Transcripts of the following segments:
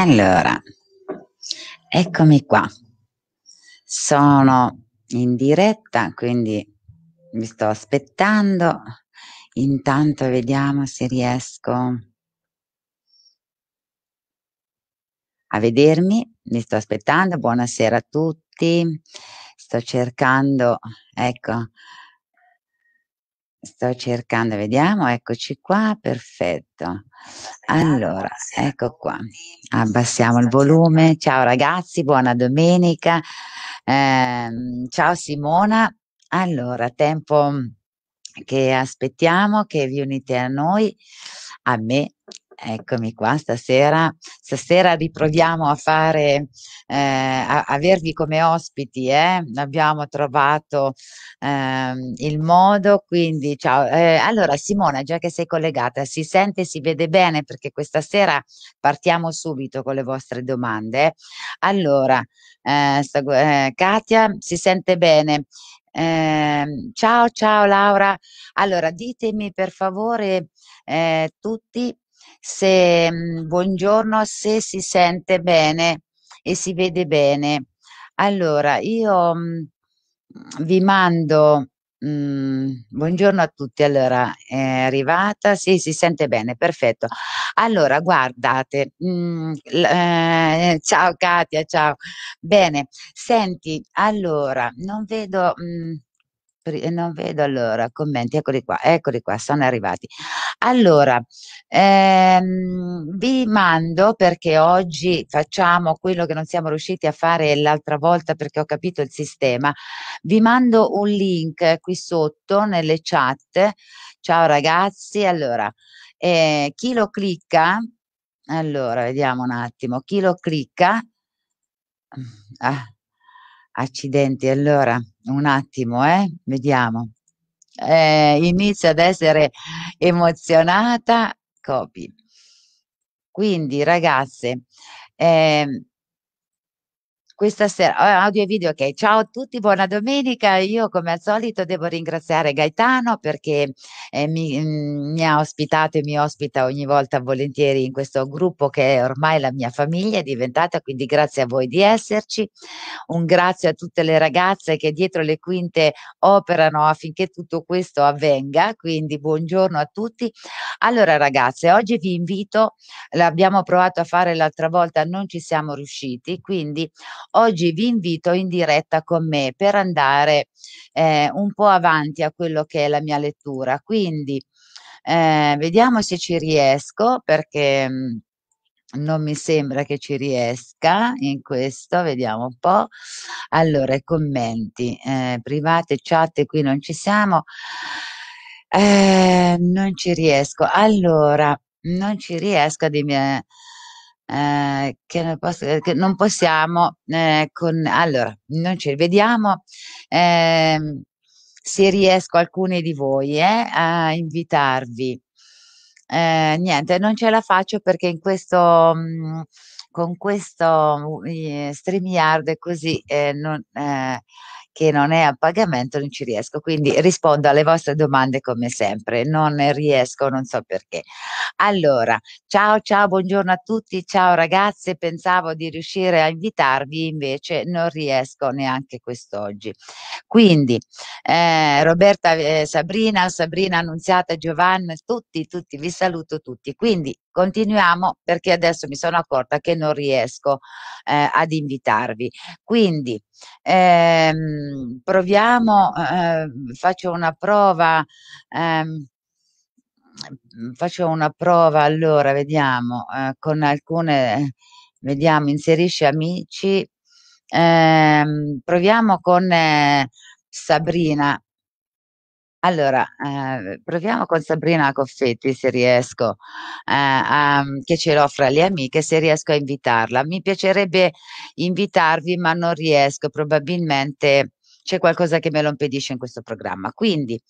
Allora, eccomi qua. Sono in diretta, quindi mi sto aspettando. Intanto vediamo se riesco a vedermi. Mi sto aspettando. Buonasera a tutti. Sto cercando, ecco, Sto cercando, vediamo, eccoci qua, perfetto. Allora, ecco qua, abbassiamo il volume. Ciao ragazzi, buona domenica. Eh, ciao Simona. Allora, tempo che aspettiamo che vi unite a noi, a me Eccomi qua, stasera, stasera riproviamo a fare, eh, a, avervi come ospiti, eh? abbiamo trovato eh, il modo, quindi ciao. Eh, allora Simona, già che sei collegata, si sente e si vede bene perché questa sera partiamo subito con le vostre domande. Allora, eh, sta, eh, Katia, si sente bene? Eh, ciao, ciao Laura. Allora, ditemi per favore eh, tutti se mhmm, buongiorno, se si sente bene e si vede bene. Allora, io mhmm, vi mando Mm, buongiorno a tutti, allora è arrivata, sì si sente bene, perfetto. Allora guardate, mm, eh, ciao Katia, ciao. Bene, senti, allora non vedo... Mm, pri- non vedo allora, commenti, eccoli qua, eccoli qua, sono arrivati. Allora, ehm, vi mando perché oggi facciamo quello che non siamo riusciti a fare l'altra volta perché ho capito il sistema, vi mando un link qui sotto nelle chat. Ciao ragazzi, allora, eh, chi lo clicca, allora vediamo un attimo, chi lo clicca, ah, accidenti, allora un attimo, eh? vediamo. Eh, inizio ad essere emozionata, copi. Quindi ragazze, eh, questa sera, eh, audio e video, ok. Ciao a tutti, buona domenica. Io come al solito devo ringraziare Gaetano perché eh, mi, mm, mi, ha ospitato e mi ospita ogni volta volentieri in questo gruppo che è ormai la mia famiglia, è diventata, quindi grazie a voi di esserci. Un grazie a tutte le ragazze che dietro le quinte operano affinché tutto questo avvenga, quindi buongiorno a tutti. Allora ragazze, oggi vi invito, l'abbiamo provato a fare l'altra volta, non ci siamo riusciti, quindi Oggi vi invito in diretta con me per andare eh, un po' avanti a quello che è la mia lettura. Quindi eh, vediamo se ci riesco perché mm, non mi sembra che ci riesca in questo, vediamo un po'. Allora, i commenti, eh, private, chat, qui non ci siamo. Eh, non ci riesco. Allora, non ci riesco a dimmi eh, eh, che, posso, eh, che, non possiamo eh, con allora non ci rivediamo eh, se riesco alcuni di voi eh, a invitarvi eh, niente non ce la faccio perché in questo mh, mm, con questo eh, StreamYard così non che non è a pagamento non ci riesco, quindi rispondo alle vostre domande come sempre, non riesco, non so perché. Allora, ciao ciao, buongiorno a tutti, ciao ragazze, pensavo di riuscire a invitarvi, invece non riesco neanche quest'oggi. Quindi eh, Roberta, eh, Sabrina, Sabrina Annunziata, Giovanna, tutti, tutti, vi saluto tutti. Quindi Continuiamo perché adesso mi sono accorta che non riesco eh, ad invitarvi. Quindi ehm, proviamo, eh, faccio una prova. Ehm, faccio una prova allora, vediamo eh, con alcune, vediamo, inserisci amici. Ehm, proviamo con eh, Sabrina allora, ehm, proviamo con Sabrina Coffetti se riesco, ehm, a mm, che ce l'ho fra le amiche, se riesco a invitarla. Mi piacerebbe invitarvi, ma non riesco, probabilmente c'è qualcosa che me lo impedisce in questo programma. Quindi,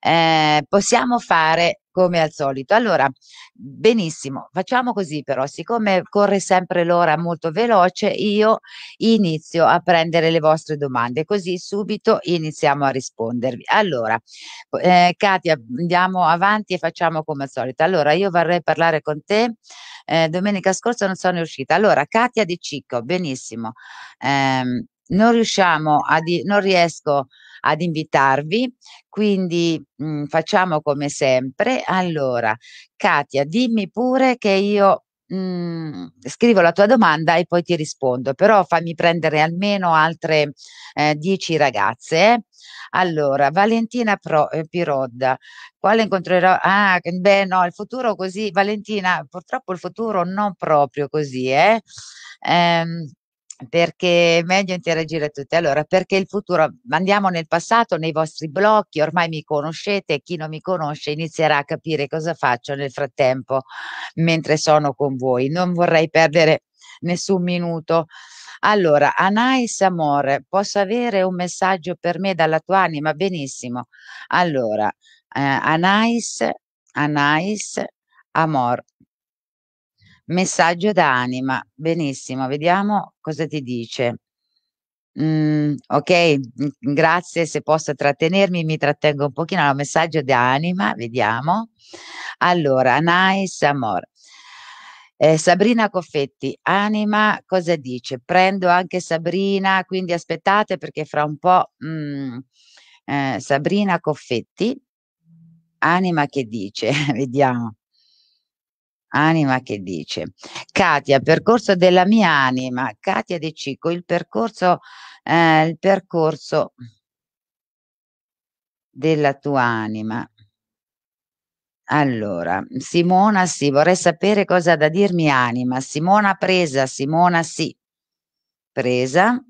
ehm, possiamo fare come al solito. Allora, benissimo, facciamo così però, siccome corre sempre l'ora molto veloce, io inizio a prendere le vostre domande, così subito iniziamo a rispondervi. Allora, eh, Katia, andiamo avanti e facciamo come al solito. Allora, io vorrei parlare con te. Eh, domenica scorsa non sono riuscita. Allora, Katia Di Cicco, benissimo. Eh, non riusciamo a di- non riesco a ad invitarvi, quindi mh, mhmm, facciamo come sempre. Allora, Katia, dimmi pure che io Mm, scrivo la tua domanda e poi ti rispondo, però fammi prendere almeno altre eh, 10 ragazze. Eh. Allora, Valentina Pro, eh, Pirodda, quale incontrerò? Ah, beh, no, il futuro così, Valentina, purtroppo il futuro non proprio così, eh. Ehm, perché è meglio interagire tutti. Allora, perché il futuro, andiamo nel passato, nei vostri blocchi, ormai mi conoscete, chi non mi conosce inizierà a capire cosa faccio nel frattempo mentre sono con voi. Non vorrei perdere nessun minuto. Allora, Anais Amore, posso avere un messaggio per me dalla tua anima? Benissimo. Allora, eh, Anais, Anais, Amor, Messaggio da anima. Benissimo, vediamo cosa ti dice. Mm, ok, mm, grazie se posso trattenermi, mi trattengo un pochino. Allora, messaggio da anima, vediamo. Allora, nice Amor. Eh, Sabrina Coffetti, Anima, cosa dice? Prendo anche Sabrina, quindi aspettate perché fra un po' mm, eh, Sabrina Coffetti, Anima che dice, vediamo. Anima che dice, Katia, percorso della mia anima, Katia De Cicco, il percorso, eh, il percorso della tua anima. Allora, Simona sì, vorrei sapere cosa ha da dirmi anima. Simona presa, Simona sì, presa.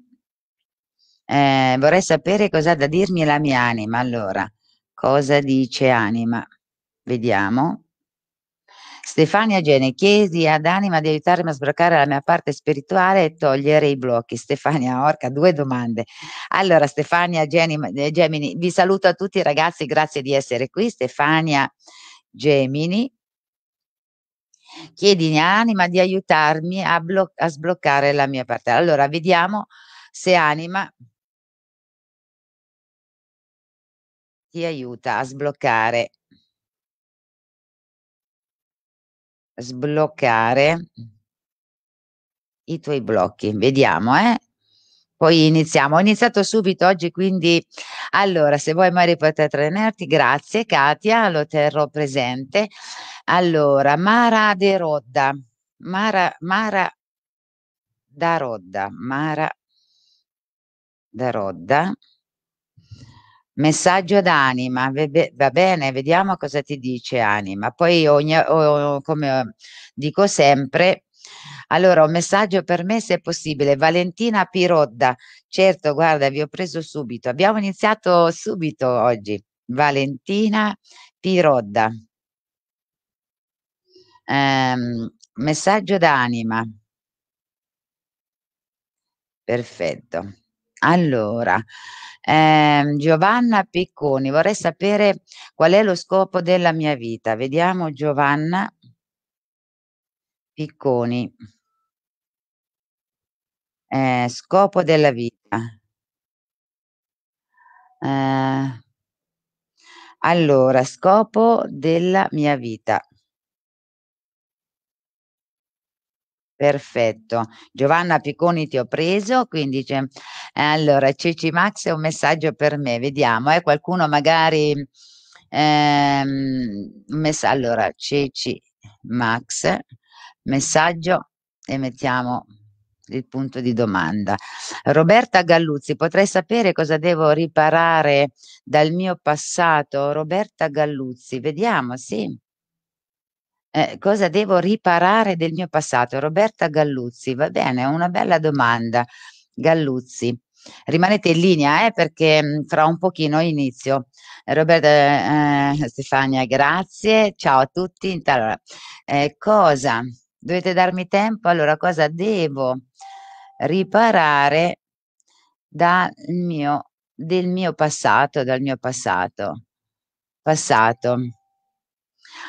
Eh, vorrei sapere cosa ha da dirmi la mia anima. Allora, cosa dice anima? Vediamo. Stefania Gene, chiesi ad Anima di aiutarmi a sbloccare la mia parte spirituale e togliere i blocchi. Stefania Orca, due domande. Allora, Stefania Geni, eh, Gemini, vi saluto a tutti ragazzi, grazie di essere qui. Stefania Gemini, chiedi a Anima di aiutarmi a, bloc- a sbloccare la mia parte. Allora, vediamo se Anima ti aiuta a sbloccare sbloccare i tuoi blocchi. Vediamo, eh? Poi iniziamo. Ho iniziato subito oggi, quindi allora, se vuoi Mari poter tenerti, grazie Katia, lo terrò presente. Allora, Mara De Rodda, Mara, Mara da Rodda, Mara da Rodda. Messaggio ad Anima, va bene, vediamo cosa ti dice Anima. Poi, ogni, come dico sempre, allora un messaggio per me se è possibile. Valentina Pirodda, certo, guarda, vi ho preso subito. Abbiamo iniziato subito oggi. Valentina Pirodda. Um, ehm, messaggio d'anima. Perfetto. Allora, ehm, Giovanna Picconi, vorrei sapere qual è lo scopo della mia vita. Vediamo Giovanna Picconi. Eh, scopo della vita. Eh, allora, scopo della mia vita. Perfetto. Giovanna Picconi ti ho preso, quindi dice, allora Ceci Max è un messaggio per me, vediamo, eh, qualcuno magari, ehm, messa, allora Ceci Max, messaggio e mettiamo il punto di domanda. Roberta Galluzzi, potrei sapere cosa devo riparare dal mio passato? Roberta Galluzzi, vediamo, sì. Eh, cosa devo riparare del mio passato? Roberta Galluzzi, va bene, una bella domanda. Galluzzi, rimanete in linea eh, perché mm, fra un pochino inizio. Roberta eh, eh Stefania, grazie, ciao a tutti. Allora, eh, cosa? Dovete darmi tempo? Allora, cosa devo riparare dal mio, del mio passato, dal mio passato? Passato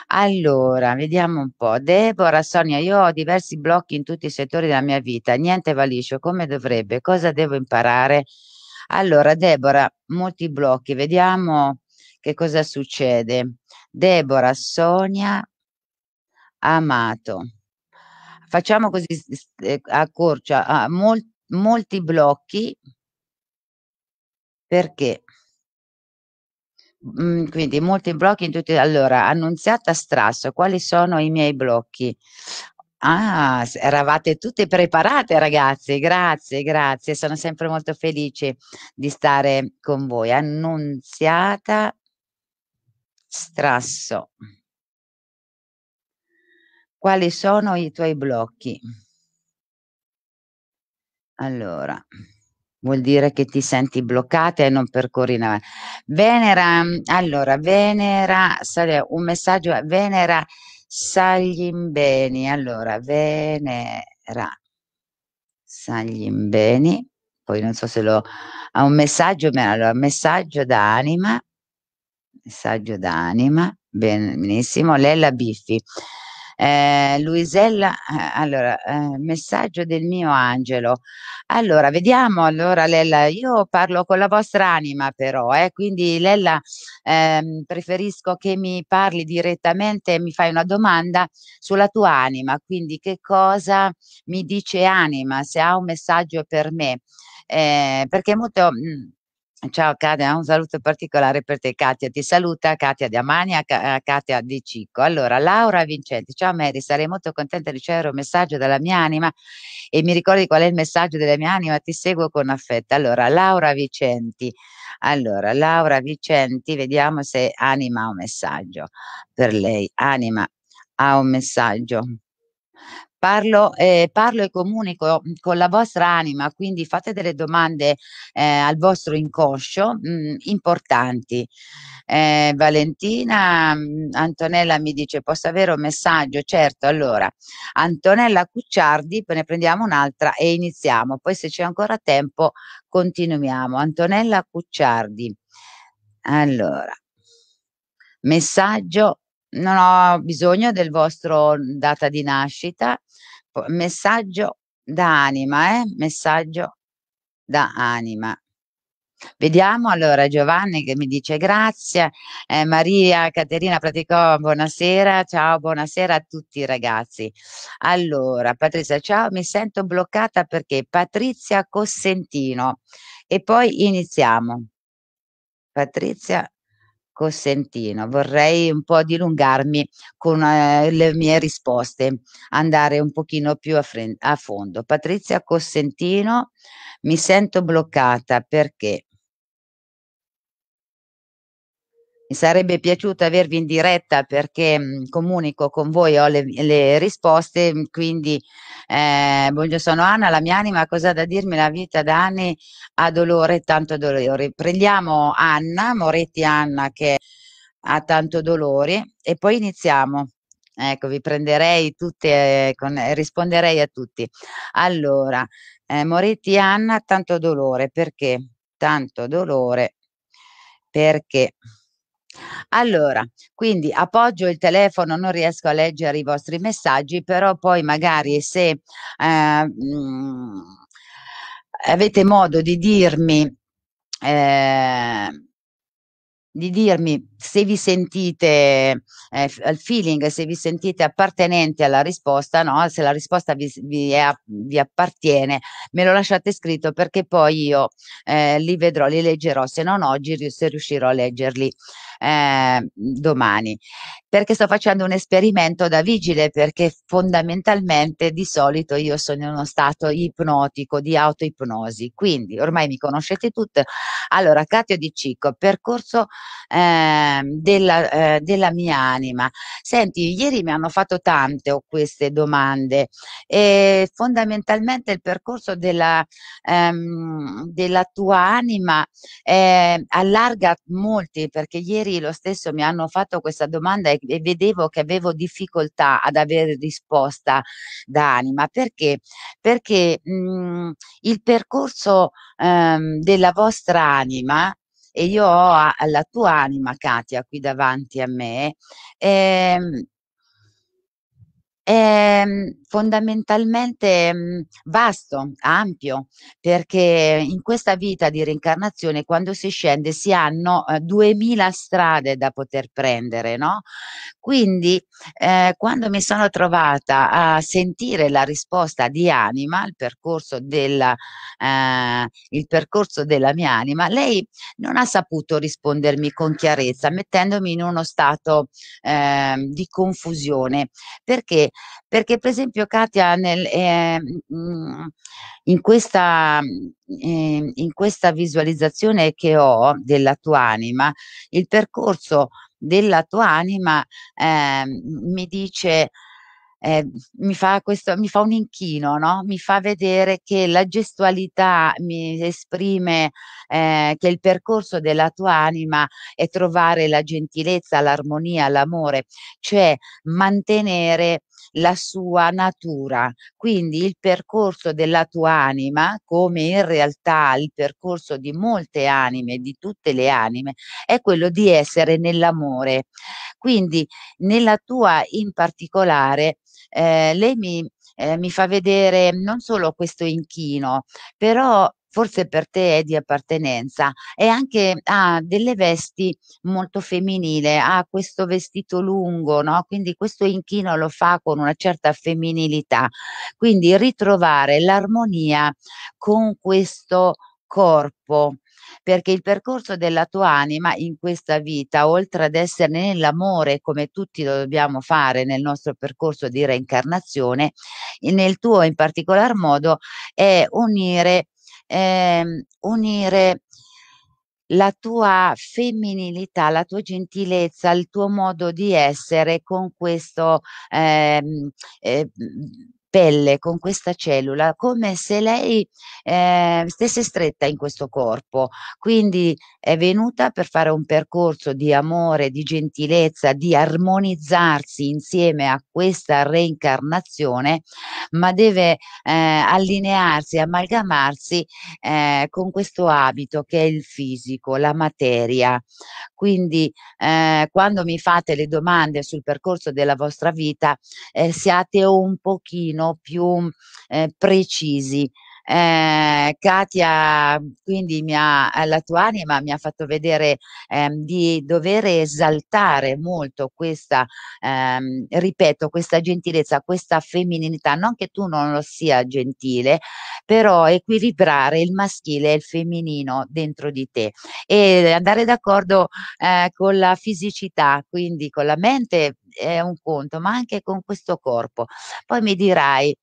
allora, vediamo un po'. Deborah, Sonia, io ho diversi blocchi in tutti i settori della mia vita, niente va liscio, come dovrebbe, cosa devo imparare? Allora, Deborah, molti blocchi, vediamo che cosa succede. Deborah, Sonia, Amato. Facciamo così, eh, a accorcia, molti blocchi perché Mhmm, quindi molti blocchi in tutti. Allora, Annunziata Strasso, quali sono i miei blocchi? Ah, eravate tutte preparate ragazzi, grazie, grazie, sono sempre molto felice di stare con voi. Annunziata Strasso, quali sono i tuoi blocchi? Allora, vuol dire che ti senti bloccata e non percorri in avanti. Venera, allora, Venera, un messaggio a Venera in beni, allora, Venera in beni, poi non so se lo ha un messaggio, ma allora, messaggio d'anima, messaggio d'anima, benissimo, Lella Biffi. Eh, Luisella, eh, allora, eh, messaggio del mio angelo. Allora, vediamo, allora Lella, io parlo con la vostra anima però, eh, quindi Lella ehm, preferisco che mi parli direttamente, e mi fai una domanda sulla tua anima, quindi che cosa mi dice anima, se ha un messaggio per me, eh, perché molto... Mh, mm, Ciao Katia, un saluto particolare per te Katia, ti saluta Katia di Amania, eh, Katia di Cicco. Allora, Laura Vincenti, ciao Mary, sarei molto contenta di ricevere un messaggio dalla mia anima e mi ricordi qual è il messaggio della mia anima, ti seguo con affetto. Allora, Laura Vicenti, allora, Laura Vicenti, vediamo se anima ha un messaggio per lei, anima ha un messaggio Parlo, eh, parlo, e comunico mm, con la vostra anima, quindi fate delle domande eh, al vostro inconscio mh, mm, importanti. Eh, Valentina mh, mm, Antonella mi dice: Posso avere un messaggio? Certo, allora Antonella Cucciardi, ne prendiamo un'altra e iniziamo. Poi, se c'è ancora tempo, continuiamo. Antonella Cucciardi. Allora, messaggio non ho bisogno del vostro data di nascita. Messaggio da anima, eh? Messaggio da anima. Vediamo allora Giovanni che mi dice grazie, eh, Maria Caterina Praticò, buonasera, ciao, buonasera a tutti i ragazzi. Allora, Patrizia, ciao, mi sento bloccata perché Patrizia Cossentino e poi iniziamo. Patrizia Cosentino. Vorrei un po' dilungarmi con eh, le mie risposte, andare un pochino più a, a fondo. Patrizia Cosentino, mi sento bloccata perché Mi sarebbe piaciuto avervi in diretta perché mh, mhmm, comunico con voi, ho le, le risposte, mhmm, quindi eh, buongiorno, sono Anna, la mia anima, cosa da dirmi? La vita da anni ha dolore, tanto dolore. Prendiamo Anna, Moretti Anna che ha tanto dolore e poi iniziamo. Ecco, vi prenderei tutte, eh, con, eh, risponderei a tutti. Allora, eh, Moretti Anna, ha tanto dolore, perché? Tanto dolore, perché? Allora, quindi appoggio il telefono, non riesco a leggere i vostri messaggi, però poi magari se eh, mh, mm, avete modo di dirmi, eh, di dirmi se vi sentite eh, feeling, se vi sentite appartenenti alla risposta, no? se la risposta vi, vi, è, vi, appartiene, me lo lasciate scritto perché poi io eh, li vedrò, li leggerò, se non oggi se riuscirò a leggerli eh, domani, perché sto facendo un esperimento da vigile perché fondamentalmente di solito io sono in uno stato ipnotico di autoipnosi, quindi ormai mi conoscete tutte. Allora, Catio Di Cicco, percorso eh, della, eh, della mia anima. Senti, ieri mi hanno fatto tante ho oh, queste domande e fondamentalmente il percorso della, ehm, della tua anima eh, allarga molti perché ieri ieri lo stesso mi hanno fatto questa domanda e, e vedevo che avevo difficoltà ad avere risposta da anima. Perché? Perché mh, mhmm, il percorso ehm, della vostra anima e io ho la tua anima, Katia, qui davanti a me, ehm, è ehm, fondamentalmente mhmm, vasto, ampio, perché in questa vita di reincarnazione quando si scende si hanno eh, 2000 strade da poter prendere, no? Quindi eh, quando mi sono trovata a sentire la risposta di anima, il percorso, della, eh, il percorso della mia anima, lei non ha saputo rispondermi con chiarezza, mettendomi in uno stato ehm, di confusione, perché perché per esempio Katia nel, eh, in, questa, eh, in questa visualizzazione che ho della tua anima, il percorso della tua anima eh, mi dice... Eh, mi, fa questo, mi fa un inchino, no? mi fa vedere che la gestualità mi esprime eh, che il percorso della tua anima è trovare la gentilezza, l'armonia, l'amore, cioè mantenere la sua natura. Quindi il percorso della tua anima, come in realtà il percorso di molte anime, di tutte le anime, è quello di essere nell'amore. Quindi nella tua in particolare, eh, lei mi, eh, mi fa vedere non solo questo inchino, però forse per te è di appartenenza, e anche ha delle vesti molto femminile, ha questo vestito lungo, no? quindi questo inchino lo fa con una certa femminilità. Quindi ritrovare l'armonia con questo corpo perché il percorso della tua anima in questa vita, oltre ad essere nell'amore, come tutti lo dobbiamo fare nel nostro percorso di reincarnazione, nel tuo in particolar modo è unire eh, unire la tua femminilità, la tua gentilezza, il tuo modo di essere con questo eh, eh, pelle con questa cellula come se lei eh, stesse stretta in questo corpo, quindi è venuta per fare un percorso di amore, di gentilezza, di armonizzarsi insieme a questa reincarnazione, ma deve eh, allinearsi, amalgamarsi eh, con questo abito che è il fisico, la materia. Quindi eh, quando mi fate le domande sul percorso della vostra vita, eh, siate un pochino più eh, precisi. Eh, Katia, quindi mia, la tua anima mi ha fatto vedere ehm, di dover esaltare molto questa, ehm, ripeto, questa gentilezza, questa femminilità, non che tu non lo sia gentile, però equilibrare il maschile e il femminino dentro di te e andare d'accordo eh, con la fisicità, quindi con la mente è un conto, ma anche con questo corpo. Poi mi dirai,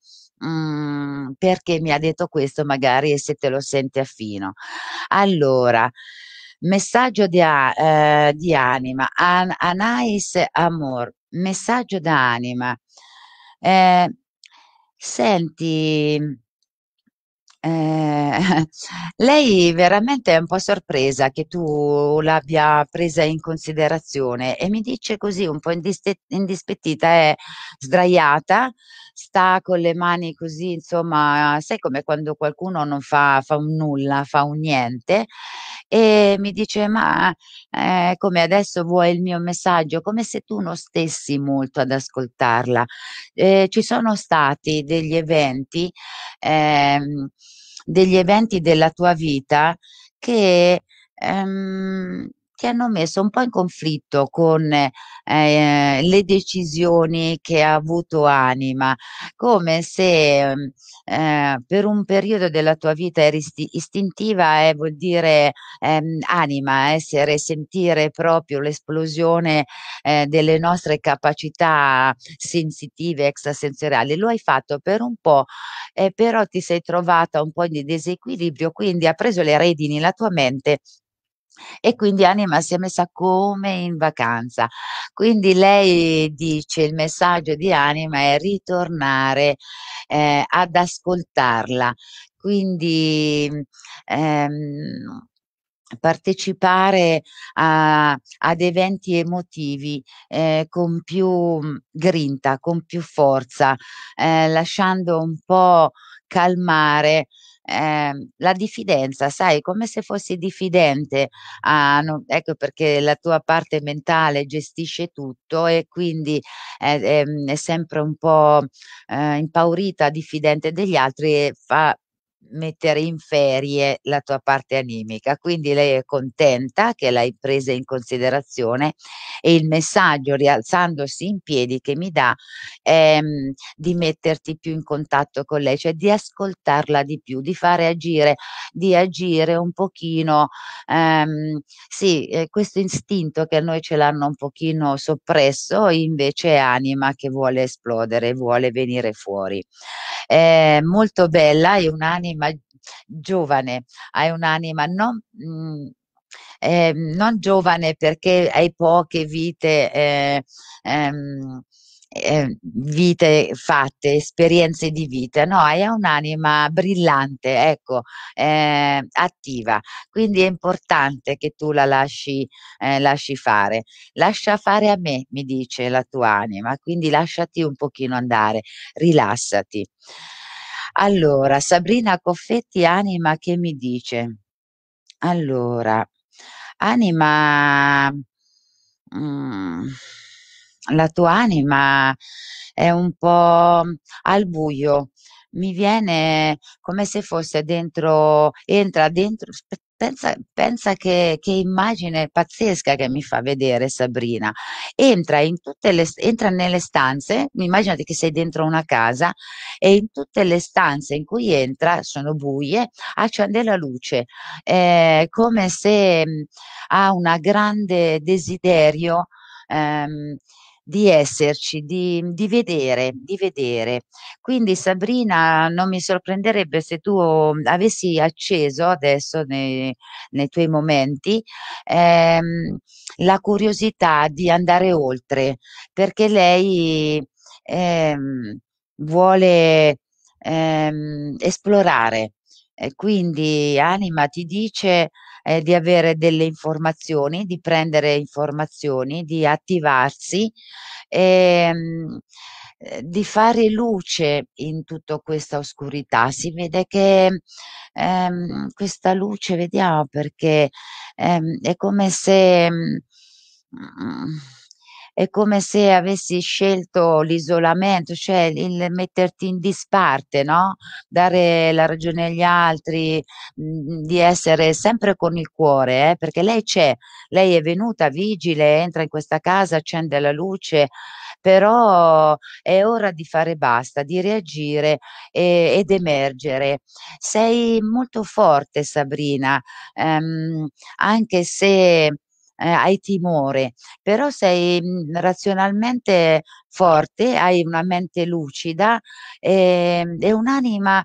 Mhmm, perché mi ha detto questo magari e se te lo senti affino. Allora, messaggio di, eh, di anima, An Anais Amor, messaggio d'anima. Eh, senti, eh, lei veramente è un po' sorpresa che tu l'abbia presa in considerazione e mi dice così, un po' indispettita, è sdraiata, sta con le mani così, insomma, sai come quando qualcuno non fa, fa un nulla, fa un niente, e mi dice, ma eh, come adesso vuoi il mio messaggio, come se tu non stessi molto ad ascoltarla. Eh, ci sono stati degli eventi. Ehm, degli eventi della tua vita che ehm, che hanno messo un po' in conflitto con eh, le decisioni che ha avuto Anima, come se mm, eh, per un periodo della tua vita eri istintiva eh, vuol dire ehm, anima, essere, sentire proprio l'esplosione eh, delle nostre capacità sensitive extrasensoriali. Lo hai fatto per un po', eh, però ti sei trovata un po' di disequilibrio, quindi ha preso le redini la tua mente e quindi anima si è messa come in vacanza. Quindi lei dice il messaggio di anima è ritornare eh, ad ascoltarla. Quindi ehm, partecipare a, ad eventi emotivi eh, con più mm, grinta, con più forza, eh, lasciando un po' calmare Ehm, la diffidenza, sai, come se fossi diffidente, ah, no, ecco perché la tua parte mentale gestisce tutto e quindi è, è, mm, è sempre un po' eh, impaurita, diffidente degli altri e fa mettere in ferie la tua parte animica. Quindi lei è contenta che l'hai presa in considerazione e il messaggio, rialzandosi in piedi, che mi dà è ehm, di metterti più in contatto con lei, cioè di ascoltarla di più, di fare agire, di agire un pochino, ehm, sì, eh, questo istinto che a noi ce l'hanno un pochino soppresso, invece è anima che vuole esplodere, vuole venire fuori. È molto bella, è un'anima un'anima giovane, hai un'anima non... Mh, mm, eh, non giovane perché hai poche vite, eh, ehm, ehm, vite fatte, esperienze di vita, no, hai un'anima brillante, ecco, eh, attiva, quindi è importante che tu la lasci, eh, lasci fare. Lascia fare a me, mi dice la tua anima, quindi lasciati un pochino andare, rilassati. Allora, Sabrina Coffetti, anima che mi dice? Allora, anima, mm, la tua anima è un po' al buio, mi viene come se fosse dentro, entra dentro, Pensa pensa che che immagine pazzesca che mi fa vedere Sabrina. Entra in tutte le entra nelle stanze, immaginate che sei dentro una casa e in tutte le stanze in cui entra, sono buie, accende la luce. È eh, come se, mhmm, ha una grande desiderio, ehm di esserci, di, di, vedere, di vedere. Quindi Sabrina, non mi sorprenderebbe se tu avessi acceso adesso nei, nei tuoi momenti ehm, la curiosità di andare oltre, perché lei ehm, vuole ehm, esplorare. E quindi Anima ti dice eh, di avere delle informazioni, di prendere informazioni, di attivarsi, ehm, eh, di fare luce in tutta questa oscurità. Si vede che ehm, questa luce, vediamo perché ehm, è come se... Mh, mm, è come se avessi scelto l'isolamento, cioè il metterti in disparte, no? dare la ragione agli altri, mh, mm, di essere sempre con il cuore, eh? perché lei c'è, lei è venuta vigile, entra in questa casa, accende la luce, però è ora di fare basta, di reagire e, ed emergere. Sei molto forte Sabrina, ehm, anche se eh, hai timore, però sei mm, razionalmente forte, hai una mente lucida e, ehm, e un'anima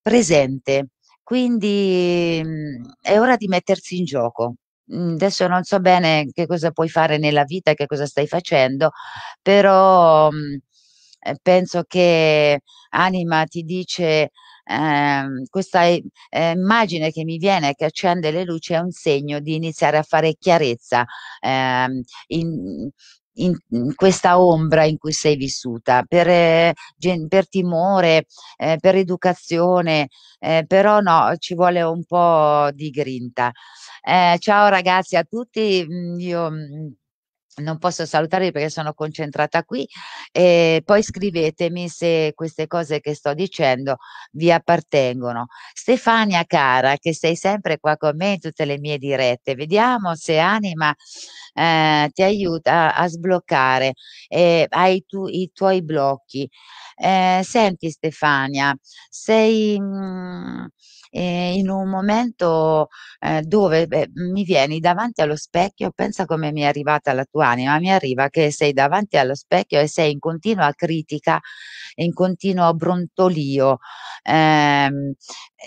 presente. Quindi mh, mm, è ora di mettersi in gioco. Mm, adesso non so bene che cosa puoi fare nella vita, che cosa stai facendo, però eh, penso che anima ti dice eh, questa eh, immagine che mi viene che accende le luci è un segno di iniziare a fare chiarezza eh, in, in, in, questa ombra in cui sei vissuta, per, eh, per timore, eh, per educazione, eh, però no, ci vuole un po' di grinta. Eh, ciao ragazzi a tutti, mm, io mm, non posso salutarvi perché sono concentrata qui. E eh, poi scrivetemi se queste cose che sto dicendo vi appartengono. Stefania cara, che sei sempre qua con me in tutte le mie dirette, vediamo se Anima eh, ti aiuta a, sbloccare eh, hai tu, i tuoi blocchi. Eh, senti Stefania, sei... Mh, mm, eh, in un momento eh, dove beh, mi vieni davanti allo specchio, pensa come mi è arrivata la tua anima, mi arriva che sei davanti allo specchio e sei in continua critica, in continuo brontolio, ehm,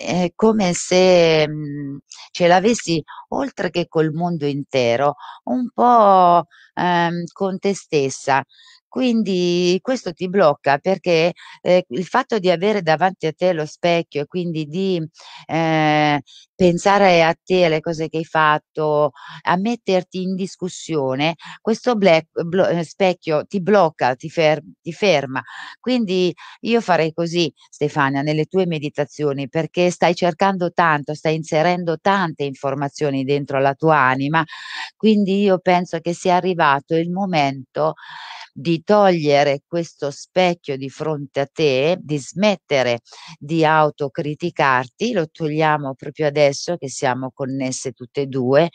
eh, come se mh, mm, ce l'avessi oltre che col mondo intero, un po' ehm, con te stessa. Quindi questo ti blocca perché eh, il fatto di avere davanti a te lo specchio e quindi di eh, pensare a te, alle cose che hai fatto, a metterti in discussione, questo black, blo- eh, specchio ti blocca, ti, fer- ti ferma. Quindi io farei così, Stefania, nelle tue meditazioni perché stai cercando tanto, stai inserendo tante informazioni dentro la tua anima. Quindi io penso che sia arrivato il momento di togliere questo specchio di fronte a te, di smettere di autocriticarti, lo togliamo proprio adesso che siamo connesse tutte e due,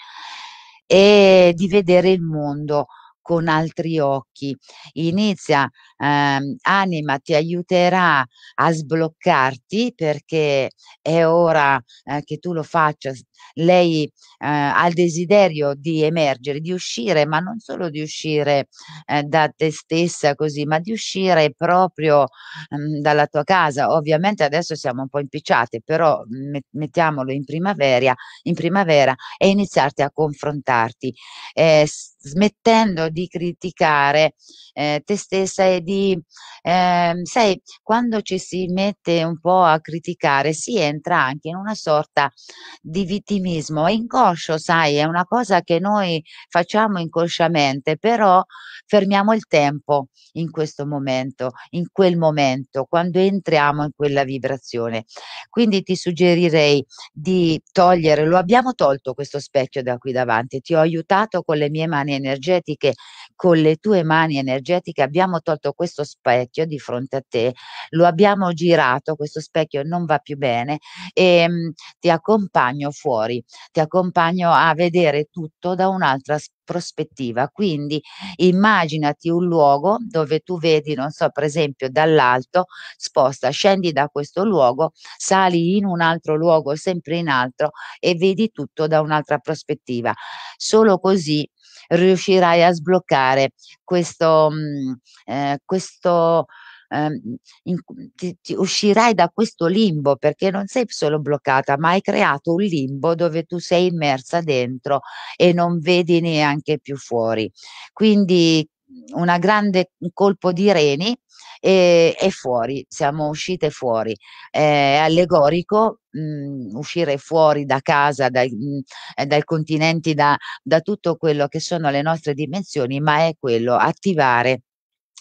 e di vedere il mondo con altri occhi. Inizia, ehm, anima ti aiuterà a sbloccarti perché è ora eh, che tu lo faccia, lei eh, ha il desiderio di emergere, di uscire, ma non solo di uscire eh, da te stessa così, ma di uscire proprio mh, mm, dalla tua casa. Ovviamente adesso siamo un po' impicciate, però mm, mettiamolo in primavera, in primavera e iniziarti a confrontarti, eh, smettendo di criticare eh, te stessa e di, eh, sai, quando ci si mette un po' a criticare si entra anche in una sorta di vita vittimismo è inconscio, sai, è una cosa che noi facciamo inconsciamente, però fermiamo il tempo in questo momento, in quel momento, quando entriamo in quella vibrazione. Quindi ti suggerirei di togliere, lo abbiamo tolto questo specchio da qui davanti, ti ho aiutato con le mie mani energetiche con le tue mani energetiche abbiamo tolto questo specchio di fronte a te, lo abbiamo girato, questo specchio non va più bene e ehm, mh, ti accompagno fuori, ti accompagno a vedere tutto da un'altra prospettiva. Quindi immaginati un luogo dove tu vedi, non so, per esempio dall'alto, sposta, scendi da questo luogo, sali in un altro luogo, sempre in altro e vedi tutto da un'altra prospettiva. Solo così riuscirai a sbloccare questo, mm, eh, questo ehm, in, ti, ti uscirai da questo limbo perché non sei solo bloccata, ma hai creato un limbo dove tu sei immersa dentro e non vedi neanche più fuori. Quindi un grande colpo di reni e, ehm, e fuori, siamo uscite fuori. È allegorico mh, mhmm, uscire fuori da casa, dai, mh, mhmm, dai continenti, da, da tutto quello che sono le nostre dimensioni, ma è quello, attivare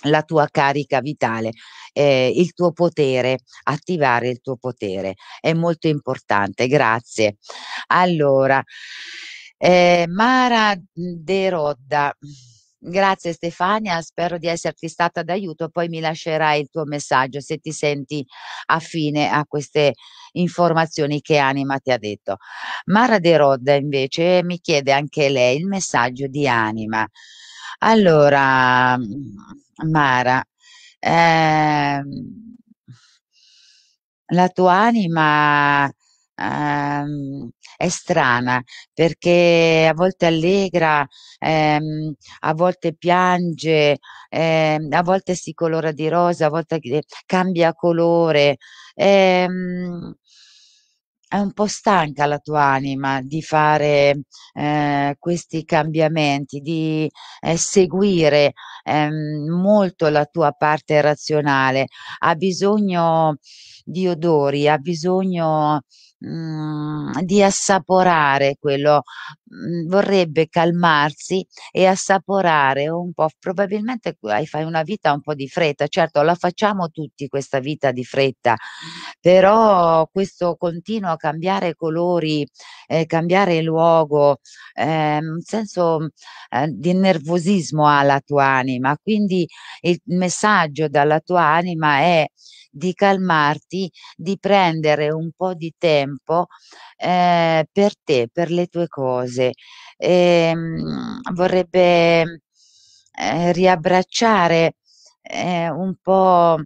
la tua carica vitale, eh, il tuo potere, attivare il tuo potere. È molto importante, grazie. Allora, eh, Mara De Rodda Grazie Stefania, spero di esserti stata d'aiuto, poi mi lascerai il tuo messaggio se ti senti affine a queste informazioni che Anima ti ha detto. Mara De Rodda invece mi chiede anche lei il messaggio di Anima. Allora, Mara, eh, la tua anima eh, è strana perché a volte allegra, ehm, a volte piange, ehm, a volte si colora di rosa, a volte cambia colore. Ehm, è un po' stanca la tua anima di fare eh, questi cambiamenti, di eh, seguire ehm, molto la tua parte razionale, ha bisogno di odori, ha bisogno mm, di assaporare quello, mm, vorrebbe calmarsi e assaporare un po', probabilmente fai una vita un po' di fretta, certo la facciamo tutti questa vita di fretta, però questo continuo a cambiare colori, eh, cambiare luogo, eh, un senso eh, di nervosismo alla tua anima, quindi il messaggio dalla tua anima è di calmarti, di prendere un po' di tempo eh, per te, per le tue cose. E, ehm, mh, vorrebbe eh, riabbracciare eh, un po'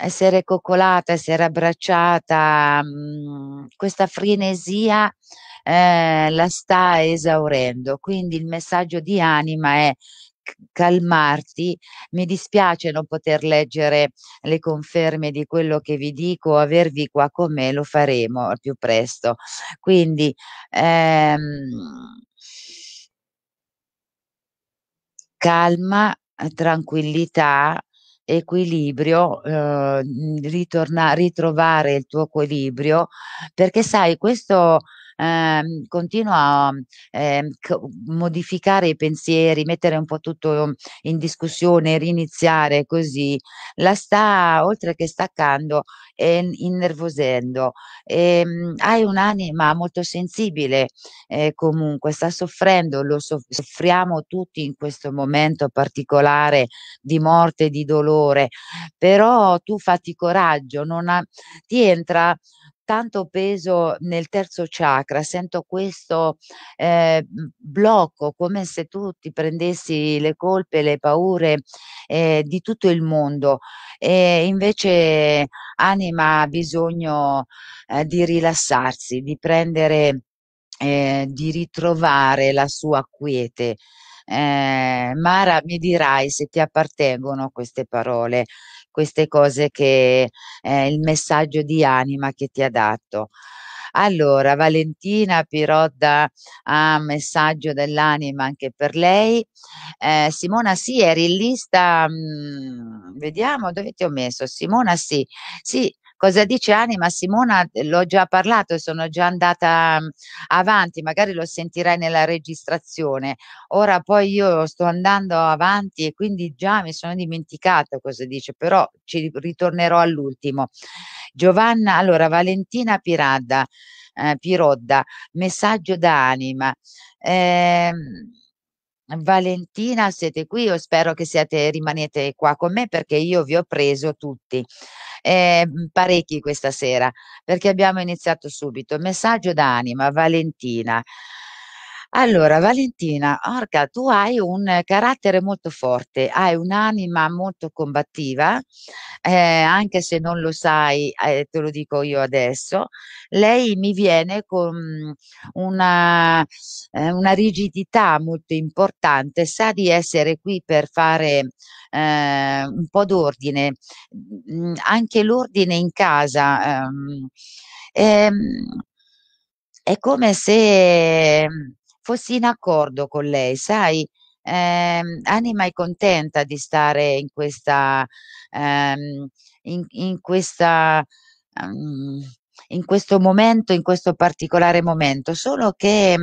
essere coccolata, essere abbracciata, mm, questa frenesia eh, la sta esaurendo. Quindi il messaggio di anima è calmarti, mi dispiace non poter leggere le conferme di quello che vi dico, avervi qua con me, lo faremo al più presto. Quindi ehm, calma, tranquillità, equilibrio, eh, ritorna, ritrovare il tuo equilibrio, perché sai, questo ehm, continua a ehm, modificare i pensieri, mettere un po' tutto in discussione, riniziare così, la sta, oltre che staccando, e innervosendo. E, ehm, hai un'anima molto sensibile, eh, comunque sta soffrendo, lo soffriamo tutti in questo momento particolare di morte, di dolore, però tu fatti coraggio, non ha, ti entra tanto peso nel terzo chakra, sento questo eh, blocco, come se tu ti prendessi le colpe, le paure eh, di tutto il mondo. E invece anima ha bisogno eh, di rilassarsi, di prendere, eh, di ritrovare la sua quiete. Eh, Mara, mi dirai se ti appartengono queste parole queste cose che eh, il messaggio di anima che ti ha dato. Allora, Valentina Pirotta ha ah, messaggio dell'anima anche per lei. Eh, Simona sì, eri in lista, mh, mm, vediamo dove ti ho messo. Simona sì, sì, Cosa dice Anima? Simona, l'ho già parlato, sono già andata mm, avanti, magari lo sentirai nella registrazione. Ora poi io sto andando avanti e quindi già mi sono dimenticata cosa dice, però ci ritornerò all'ultimo. Giovanna, allora Valentina Piradda, eh, Pirodda, messaggio da Anima. Eh, Valentina, siete qui, io spero che siate, rimaniate qua con me perché io vi ho preso tutti, eh, parecchi questa sera, perché abbiamo iniziato subito. Messaggio d'anima, Valentina. Allora Valentina, orca, tu hai un carattere molto forte, hai un'anima molto combattiva, ehm, anche se non lo sai, ehm, te lo dico io adesso, lei mi viene con una, ehm, una rigidità molto importante, sa di essere qui per fare ehm, un po' d'ordine, mm, anche l'ordine in casa, ehm, ehm, è come se fossi in accordo con lei, sai, ehm, anima è contenta di stare in questa, ehm, in, in questa, ehm, in questo momento, in questo particolare momento, solo che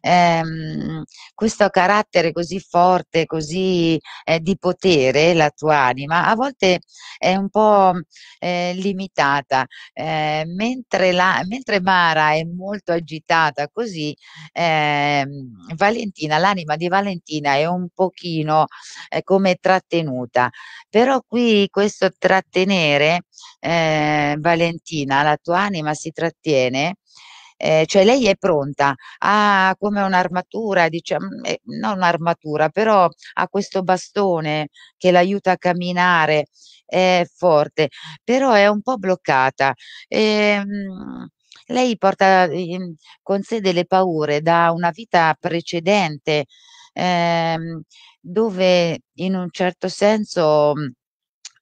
ehm, questo carattere così forte, così eh, di potere, la tua anima, a volte è un po' eh, limitata, eh, mentre, la, mentre, Mara è molto agitata così, ehm, Valentina, l'anima di Valentina è un pochino eh, come trattenuta, però qui questo trattenere eh, Valentina, la tua anima si trattiene, eh, cioè lei è pronta, ha come un'armatura, diciamo, eh, non un'armatura, però ha questo bastone che l'aiuta a camminare, è forte, però è un po' bloccata. E, ehm, mh, lei porta in, con sé delle paure da una vita precedente, ehm, dove in un certo senso mh, mm,